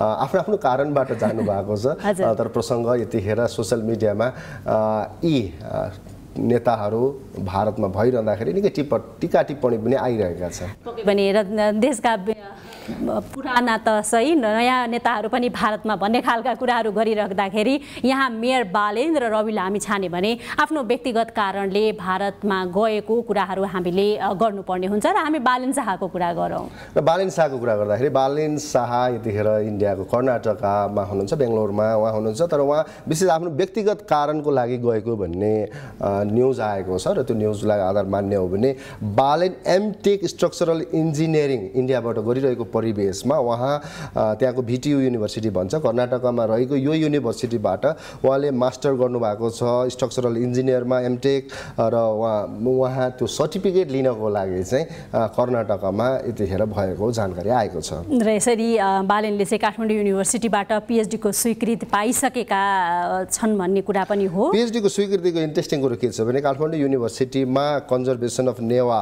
आफ्नो आफ्नो कारणबाट जानुभएको छ तर प्रसङ्ग यतिखेर सोसियल मिडियामा यी नेताहरू भारतमा भइरहँदाखेरि निकै टिप्प टिका टिप्पणी पनि आइरहेका छन् भने देशका पुराना त सही नयाँ नेताहरू पनि भारतमा भन्ने खालका कुराहरू गरिराख्दाखेरि यहाँ मेयर बालेन्द्र रविलाई हामी छान्यो भने आफ्नो व्यक्तिगत कारणले भारतमा गएको कुराहरू हामीले गर्नुपर्ने हुन्छ र हामी बालेन शाहको कुरा गरौँ र बालेन शाहको कुरा गर्दाखेरि बालेन शाह यतिखेर इन्डियाको कर्नाटकामा हुनुहुन्छ बेङ्गलोरमा उहाँ हुनुहुन्छ तर उहाँ विशेष आफ्नो व्यक्तिगत कारणको लागि गएको भन्ने न्युज आएको छ र त्यो न्युजलाई आधार मान्ने हो भने बालेन एमटेक स्ट्रक्चरल इन्जिनियरिङ इन्डियाबाट गरिरहेको परिवेशमा उहाँ त्यहाँको भिटियु युनिभर्सिटी भन्छ कर्नाटकमा रहेको यो युनिभर्सिटीबाट उहाँले मास्टर गर्नुभएको छ स्ट्रक्चरल इन्जिनियरमा एमटेक र उहाँ उहाँ त्यो सर्टिफिकेट लिनको लागि चाहिँ कर्नाटकमा यतिखेर भएको जानकारी आएको छ र यसरी बालनले चाहिँ काठमाडौँ युनिभर्सिटीबाट पिएचडीको स्वीकृति पाइसकेका छन् भन्ने कुरा पनि हो पिएचडीको स्वीकृतिको इन्ट्रेस्टिङ कुरो के छ भने काठमाडौँ युनिभर्सिटीमा conservation of Newa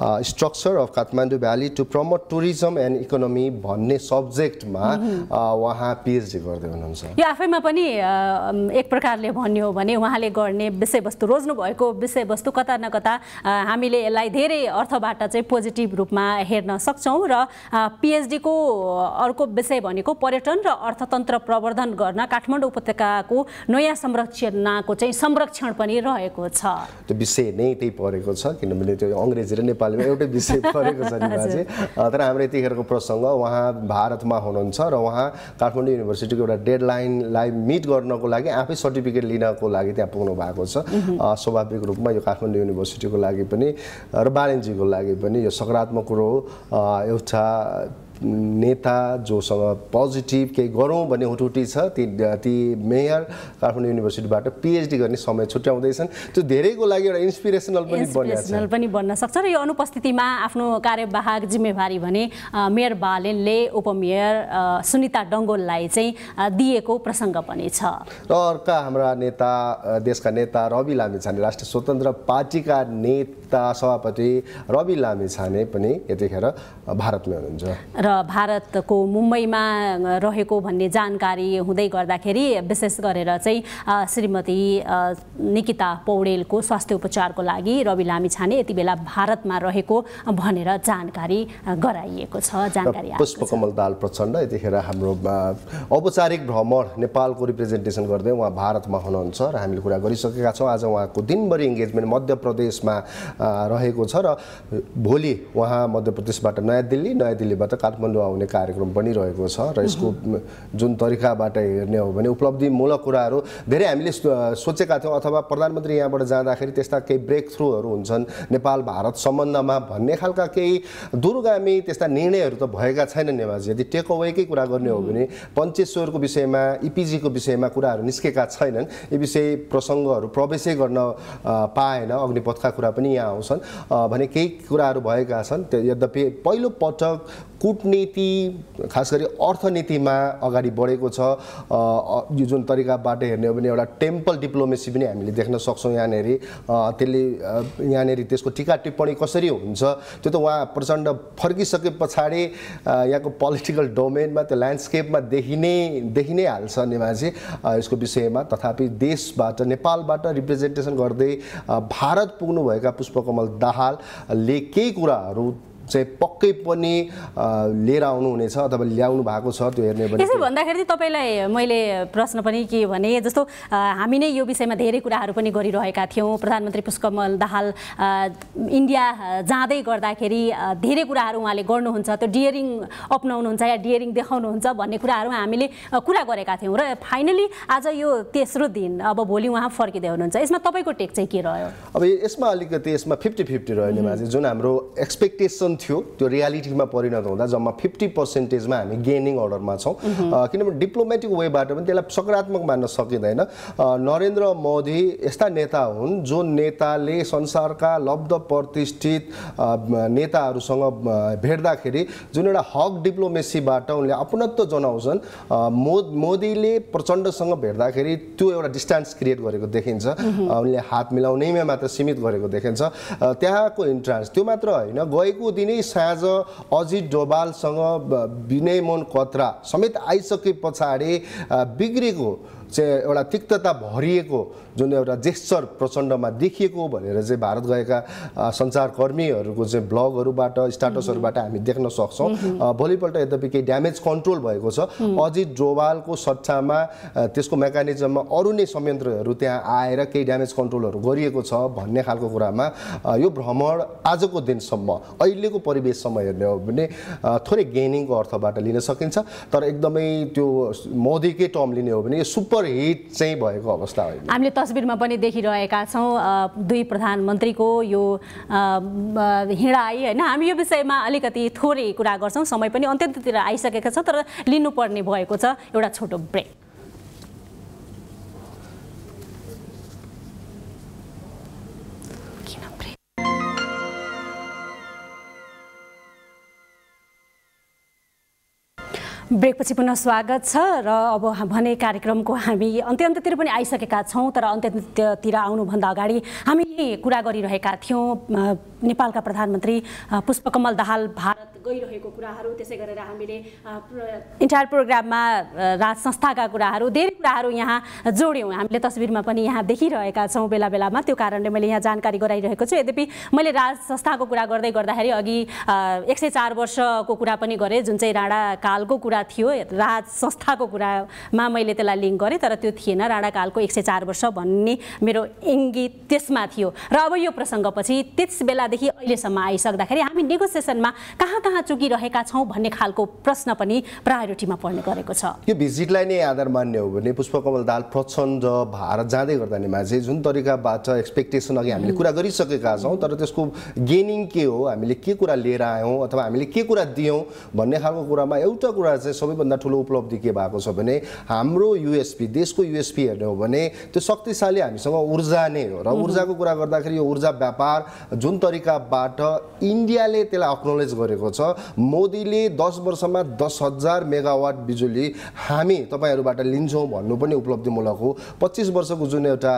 structure of Kathmandu valley to promote tourism and economy भन्ने सब्जेक्टमा उहाँ पिएचडी गर्दै हुनुहुन्छ यो आफैमा पनि एक प्रकारले भन्यो भने उहाँले गर्ने विषयवस्तु रोज्नु भएको विषयवस्तु कता न कता हामीले यसलाई धेरै अर्थबाट चाहिँ पोजिटिभ रूपमा हेर्न सक्छौँ र पिएचडीको अर्को विषय भनेको पर्यटन र अर्थतन्त्र प्रवर्धन गर्न काठमाडौँ उपत्यकाको नयाँ संरचनाको चाहिँ संरक्षण पनि रहेको छ त्यो विषय नै त्यही परेको छ किनभने त्यो अङ्ग्रेजी र नेपाली नेपालीमा एउटै विषय <laughs> परेको छ निमा चाहिँ तर हाम्रो यतिखेरको प्रसङ्ग उहाँ भारतमा हुनुहुन्छ र उहाँ काठमाडौँ युनिभर्सिटीको एउटा डेड लाइनलाई मिट गर्नको लागि आफै सर्टिफिकेट लिनको लागि त्यहाँ पुग्नु भएको छ स्वाभाविक रूपमा यो काठमाडौँ युनिभर्सिटीको लागि पनि र वाणिज्यको लागि पनि यो सकारात्मक कुरो हो एउटा नेता जोसँग पोजिटिभ केही गरौँ भन्ने हुटुटी छ ती ती मेयर काठमाडौँ युनिभर्सिटीबाट पिएचडी गर्ने समय छुट्याउँदैछन् त्यो धेरैको लागि एउटा इन्सपिरेसनल पनि इन्सपिरेसनल पनि बन्न सक्छ र यो अनुपस्थितिमा आफ्नो कार्यवाहक जिम्मेवारी भने मेयर बालेनले उपमेयर सुनिता डङ्गोललाई चाहिँ दिएको प्रसङ्ग पनि छ र अर्का हाम्रा नेता देशका नेता रवि छाने राष्ट्रिय स्वतन्त्र पार्टीका नेता सभापति रवि छाने पनि यतिखेर भारतमै हुनुहुन्छ र भारतको मुम्बईमा रहेको भन्ने जानकारी हुँदै गर्दाखेरि विशेष गरेर चाहिँ श्रीमती निकिता पौडेलको स्वास्थ्य उपचारको लागि रवि लामी छाने यति बेला भारतमा रहेको भनेर जानकारी गराइएको छ जानकारी पुष्पकमल दाल प्रचण्ड यतिखेर हाम्रो औपचारिक भ्रमण नेपालको रिप्रेजेन्टेसन गर्दै उहाँ भारतमा हुनुहुन्छ र हामीले कुरा गरिसकेका छौँ आज उहाँको दिनभरि इङ्गेजमेन्ट मध्य प्रदेशमा रहेको छ र भोलि उहाँ मध्य प्रदेशबाट नयाँ दिल्ली नयाँ दिल्लीबाट काठमाडौँ काठमाडौँ आउने कार्यक्रम पनि रहेको छ र यसको जुन तरिकाबाट हेर्ने हो भने उपलब्धिमूलक कुराहरू धेरै हामीले सोचेका थियौँ अथवा प्रधानमन्त्री यहाँबाट जाँदाखेरि त्यस्ता केही ब्रेक थ्रुहरू हुन्छन् नेपाल भारत सम्बन्धमा भन्ने खालका केही दुर्गामी त्यस्ता निर्णयहरू त भएका छैनन् नेवाजी यदि टेक अवेकै कुरा गर्ने हो भने पञ्चेश्वरको विषयमा इपिजीको e विषयमा कुराहरू निस्केका छैनन् यी विषय प्रसङ्गहरू प्रवेशै गर्न पाएन अग्निपथका कुरा पनि यहाँ आउँछन् भने केही कुराहरू भएका छन् यद्यपि पहिलोपटक कुट कुटनीति खास गरी अर्थनीतिमा अगाडि बढेको छ यो जुन तरिकाबाट हेर्ने हो भने एउटा टेम्पल डिप्लोमेसी पनि हामीले देख्न सक्छौँ यहाँनिर त्यसले यहाँनिर त्यसको टिका टिप्पणी कसरी हुन्छ त्यो त उहाँ प्रचण्ड फर्किसके पछाडि यहाँको पोलिटिकल डोमेनमा त्यो ल्यान्डस्केपमा देखिने देखिनै नै हाल्छ नेमाझी यसको विषयमा तथापि देशबाट नेपालबाट रिप्रेजेन्टेसन गर्दै भारत पुग्नुभएका पुष्पकमल दाहालले केही कुराहरू चाहिँ पक्कै पनि लिएर आउनुहुनेछ अथवा ल्याउनु भएको छ त्यो हेर्ने पनि त्यसै भन्दाखेरि चाहिँ तपाईँलाई मैले प्रश्न पनि के भने जस्तो हामी नै यो विषयमा धेरै कुराहरू पनि गरिरहेका थियौँ प्रधानमन्त्री पुष्कमल दाहाल इन्डिया जाँदै गर्दाखेरि धेरै कुराहरू उहाँले गर्नुहुन्छ त्यो डियरिङ अप्नाउनुहुन्छ या डियरिङ देखाउनुहुन्छ भन्ने कुराहरू हामीले कुरा गरेका थियौँ र फाइनली आज यो तेस्रो दिन अब भोलि उहाँ फर्किँदै हुनुहुन्छ यसमा तपाईँको टेक चाहिँ के रह्यो अब यसमा अलिकति यसमा फिफ्टी फिफ्टी रह्यो नि जुन हाम्रो एक्सपेक्टेसन थियो त्यो रियालिटीमा परिणत हुँदा जम्मा फिफ्टी पर्सेन्टेजमा हामी गेनिङ अर्डरमा छौँ mhm. किनभने डिप्लोमेटिक वेबाट पनि त्यसलाई सकारात्मक मान्न सकिँदैन नरेन्द्र मोदी यस्ता नेता हुन् जो नेताले संसारका लब्ध प्रतिष्ठित नेताहरूसँग भेट्दाखेरि जुन एउटा हक डिप्लोमेसीबाट उनले अपनत्व जनाउँछन् मो मोदीले प्रचण्डसँग भेट्दाखेरि त्यो एउटा डिस्टान्स क्रिएट गरेको देखिन्छ mhm. उनले हात मिलाउनेमा मात्र सीमित गरेको देखिन्छ त्यहाँको इन्ट्रान्स त्यो मात्र होइन गएको दिन फेरि साँझ अजित डोभालसँग मोहन कत्रा समेत आइसके पछाडि बिग्रेको चाहिँ एउटा तिक्तता भरिएको जुन एउटा जेस्चर प्रचण्डमा देखिएको भनेर चाहिँ भारत गएका सञ्चारकर्मीहरूको चाहिँ ब्लगहरूबाट स्टाटसहरूबाट हामी देख्न सक्छौँ भोलिपल्ट यद्यपि केही ड्यामेज कन्ट्रोल भएको छ अजित डोवालको सट्टामा त्यसको मेकानिजममा अरू नै संयन्त्रहरू त्यहाँ आएर केही ड्यामेज कन्ट्रोलहरू गरिएको छ भन्ने खालको कुरामा यो भ्रमण आजको दिनसम्म अहिलेको परिवेशसम्म हेर्ने हो भने थोरै गेनिङको अर्थबाट लिन सकिन्छ तर एकदमै त्यो मोदीकै टर्म लिने हो भने यो सुपर हिट चाहिँ भएको अवस्था होइन हामीले तस्बिरमा पनि देखिरहेका छौँ दुई प्रधानमन्त्रीको यो हिँडाइ होइन हामी यो विषयमा अलिकति थोरै कुरा गर्छौँ समय पनि अन्त्यन्ततिर आइसकेका छ तर लिनुपर्ने भएको छ एउटा छोटो ब्रेक ब्रेकपछि पुनः स्वागत छ र अब भने कार्यक्रमको हामी अन्त्य अन्त्यतिर पनि आइसकेका छौँ तर अन्त्यतिर आउनुभन्दा अगाडि हामी कुरा गरिरहेका थियौँ नेपालका प्रधानमन्त्री पुष्पकमल दाहाल भारत गइरहेको कुराहरू त्यसै गरेर हामीले इन्टायर प्रोग्राममा राज संस्थाका कुराहरू धेरै कुराहरू यहाँ जोड्यौँ हामीले तस्विरमा पनि यहाँ देखिरहेका छौँ बेला बेलामा त्यो कारणले मैले यहाँ जानकारी गराइरहेको छु यद्यपि मैले राज संस्थाको कुरा गर्दै गर्दाखेरि अघि एक सय चार वर्षको कुरा पनि गरेँ जुन चाहिँ राणाकालको कुरा थियो राज संस्थाको कुरामा मैले त्यसलाई लिङ्क गरेँ तर त्यो थिएन राणाकालको एक सय चार वर्ष भन्ने मेरो इङ्गित त्यसमा थियो र अब यो प्रसङ्गपछि त्यस बेला बेलादेखि अहिलेसम्म आइसक्दाखेरि हामी नेगोसिएसनमा कहाँ कहाँ चुकिरहेका छौँ भन्ने खालको प्रश्न पनि प्रायोरिटीमा पर्ने गरेको छ यो भिजिटलाई नै आधार मान्ने हो भने पुष्पकमल दाल प्रचण्ड भारत जाँदै नि चाहिँ जुन तरिकाबाट एक्सपेक्टेसन अघि हामीले कुरा गरिसकेका छौँ तर त्यसको गेनिङ के हो हामीले के कुरा लिएर आयौँ अथवा हामीले के कुरा दियौँ भन्ने खालको कुरामा एउटा कुरा चाहिँ सबैभन्दा ठुलो उपलब्धि के भएको छ भने हाम्रो युएसपी देशको युएसपी हेर्ने हो भने त्यो शक्तिशाली हामीसँग ऊर्जा नै हो र ऊर्जाको कुरा गर्दाखेरि यो ऊर्जा व्यापार जुन तरिका अमेरिकाबाट इन्डियाले त्यसलाई अक्नोलेज गरेको छ मोदीले दस वर्षमा दस हजार मेगावाट बिजुली हामी तपाईँहरूबाट लिन्छौँ भन्नु पनि उपलब्धिमूलक हो पच्चिस वर्षको जुन एउटा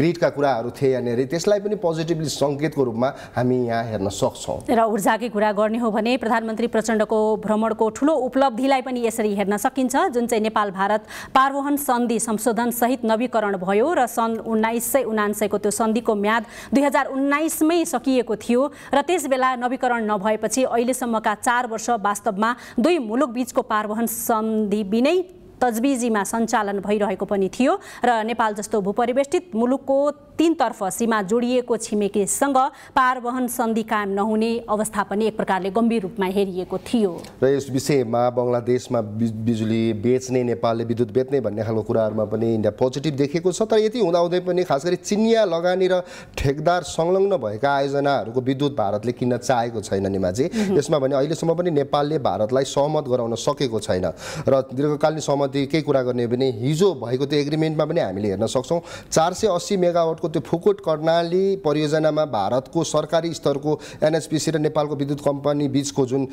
ग्रिडका कुराहरू थिए यहाँनिर त्यसलाई पनि पोजिटिभली सङ्केतको रूपमा हामी यहाँ हेर्न सक्छौँ र ऊर्जाकै कुरा गर्ने हो भने प्रधानमन्त्री प्रचण्डको भ्रमणको ठुलो उपलब्धिलाई पनि यसरी हेर्न सकिन्छ जुन चाहिँ नेपाल भारत पारवहन सन्धि संशोधन सहित नवीकरण भयो र सन् उन्नाइस सय उनान्सयको त्यो सन्धिको म्याद दुई हजार उन्नाइसमै नै सकिएको थियो र बेला नवीकरण नभएपछि अहिलेसम्मका चार वर्ष वास्तवमा दुई मुलुक बीचको पारवहन सन्धि बिनै तजबिजीमा सञ्चालन भइरहेको पनि थियो र नेपाल जस्तो भूपरिवेष्टित मुलुकको तिनतर्फ सीमा जोडिएको छिमेकीसँग पारवहन सन्धि कायम नहुने अवस्था पनि एक प्रकारले गम्भीर रूपमा हेरिएको थियो र यस विषयमा बङ्गलादेशमा बिजुली बेच्ने नेपालले विद्युत बेच्ने भन्ने खालको कुराहरूमा पनि इन्डिया पोजिटिभ देखेको छ तर यति हुँदाहुँदै पनि खास गरी चिनिया लगानी र ठेकदार संलग्न भएका आयोजनाहरूको विद्युत भारतले किन्न चाहेको छैन निमाजी यसमा भने अहिलेसम्म पनि नेपालले भारतलाई सहमत गराउन सकेको छैन र दीर्घकालीन सहमत सम्बन्धी केही कुरा गर्ने हो भने हिजो भएको त्यो एग्रिमेन्टमा पनि हामीले हेर्न सक्छौँ चार सय अस्सी मेगावटको त्यो फुकुट कर्णाली परियोजनामा भारतको सरकारी स्तरको एनएचपिसी र नेपालको विद्युत कम्पनी बिचको जुन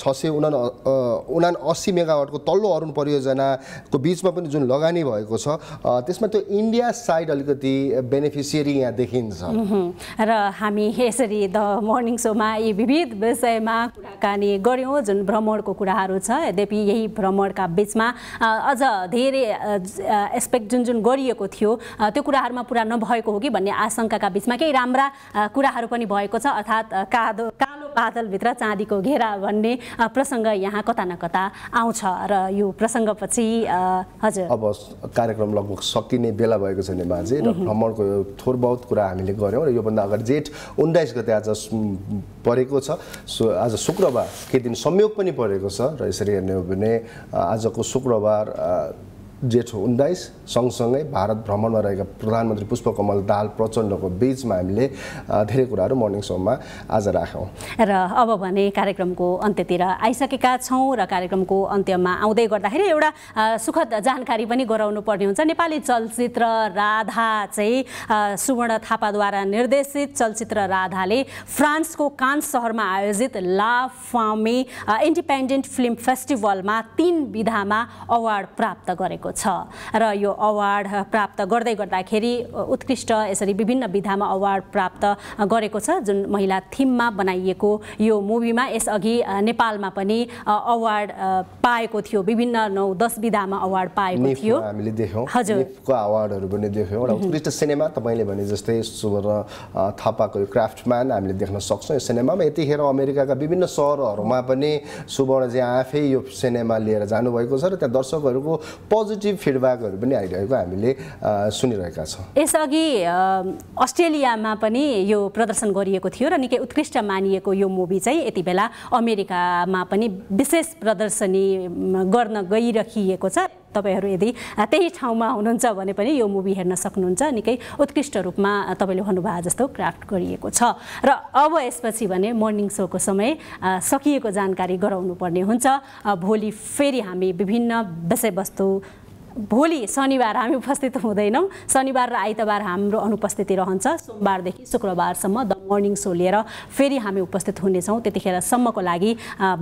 छ सय उना उना अस्सी मेगावटको तल्लो अरुण परियोजनाको बिचमा पनि जुन लगानी भएको छ त्यसमा त्यो इन्डिया साइड अलिकति बेनिफिसियरी यहाँ देखिन्छ र हामी यसरी द मर्निङ सोमा यी विविध विषयमा कुराकानी गऱ्यौँ जुन भ्रमणको कुराहरू छ यद्यपि यही भ्रमणका बिचमा अझ धेरै एस्पेक्ट जुन जुन गरिएको थियो त्यो कुराहरूमा पुरा नभएको हो कि भन्ने आशंकाका बिचमा केही राम्रा कुराहरू पनि भएको छ अर्थात् कादो बादलभित्र चाँदीको घेरा भन्ने प्रसङ्ग यहाँ कता न कता आउँछ र यो प्रसङ्गपछि हजुर अब कार्यक्रम लगभग सकिने बेला भएको छ नि माझे र भ्रमणको यो थोर बहुत कुरा हामीले गऱ्यौँ र योभन्दा अगाडि जेठ उन्नाइस गते आज परेको छ सो आज शुक्रबार केही दिन संयोग पनि परेको छ र यसरी हेर्ने हो भने आजको शुक्रबार जेठो उन्नाइस सँगसँगै भारत भ्रमणमा रहेका प्रधानमन्त्री पुष्पकमल दाल प्रचण्डको बिचमा हामीले धेरै कुराहरू मर्निङ सोमा आज राख्यौँ र अब भने कार्यक्रमको अन्त्यतिर आइसकेका छौँ र कार्यक्रमको अन्त्यमा आउँदै गर्दाखेरि एउटा सुखद जानकारी पनि गराउनु पर्ने हुन्छ नेपाली चलचित्र राधा चाहिँ सुवर्ण थापाद्वारा निर्देशित चलचित्र राधाले फ्रान्सको कान्स सहरमा आयोजित ला फामी इन्डिपेन्डेन्ट फिल्म फेस्टिभलमा तिन विधामा अवार्ड प्राप्त गरेको छ र यो अवार्ड प्राप्त गर्दै गर्दाखेरि उत्कृष्ट यसरी विभिन्न विधामा अवार्ड प्राप्त गरेको छ जुन महिला थिममा बनाइएको यो मुभीमा यसअघि नेपालमा पनि अवार्ड पाएको थियो विभिन्न नौ दस विधामा अवार्ड पाएको थियो हामीले देख्यौँ हजुरको अवार्डहरू पनि देख्यौँ एउटा उत्कृष्ट सिनेमा तपाईँले भने जस्तै सुवर्ण थापाको यो क्राफ्टम्यान हामीले देख्न सक्छौँ यो सिनेमामा यतिखेर अमेरिकाका विभिन्न सहरहरूमा पनि सुवर्णजी आफै यो सिनेमा लिएर जानुभएको छ र त्यहाँ दर्शकहरूको पोजिटिभ पोजिटिभ फिडब्याकहरू पनि आइरहेको हामीले सुनिरहेका छौँ यसअघि अस्ट्रेलियामा पनि यो प्रदर्शन गरिएको थियो र निकै उत्कृष्ट मानिएको यो मुभी चाहिँ यति बेला अमेरिकामा पनि विशेष प्रदर्शनी गर्न गइराखिएको छ तपाईँहरू यदि त्यही ठाउँमा हुनुहुन्छ भने पनि यो मुभी हेर्न सक्नुहुन्छ निकै उत्कृष्ट रूपमा तपाईँले भन्नुभयो जस्तो क्राफ्ट गरिएको छ र अब यसपछि भने मर्निङ सोको समय सकिएको जानकारी गराउनु पर्ने हुन्छ भोलि फेरि हामी विभिन्न विषयवस्तु भोलि शनिबार हामी उपस्थित हुँदैनौँ शनिबार र आइतबार हाम्रो अनुपस्थिति रहन्छ सोमबारदेखि शुक्रबारसम्म द मर्निङ सो लिएर फेरि हामी उपस्थित हुनेछौँ त्यतिखेरसम्मको लागि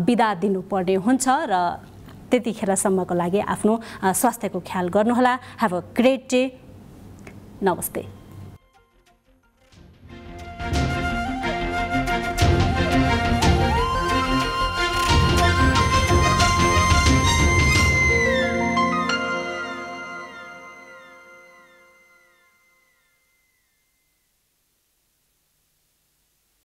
बिदा दिनुपर्ने हुन्छ र त्यतिखेरसम्मको लागि आफ्नो स्वास्थ्यको ख्याल गर्नुहोला हेभ अ ग्रेट डे नमस्ते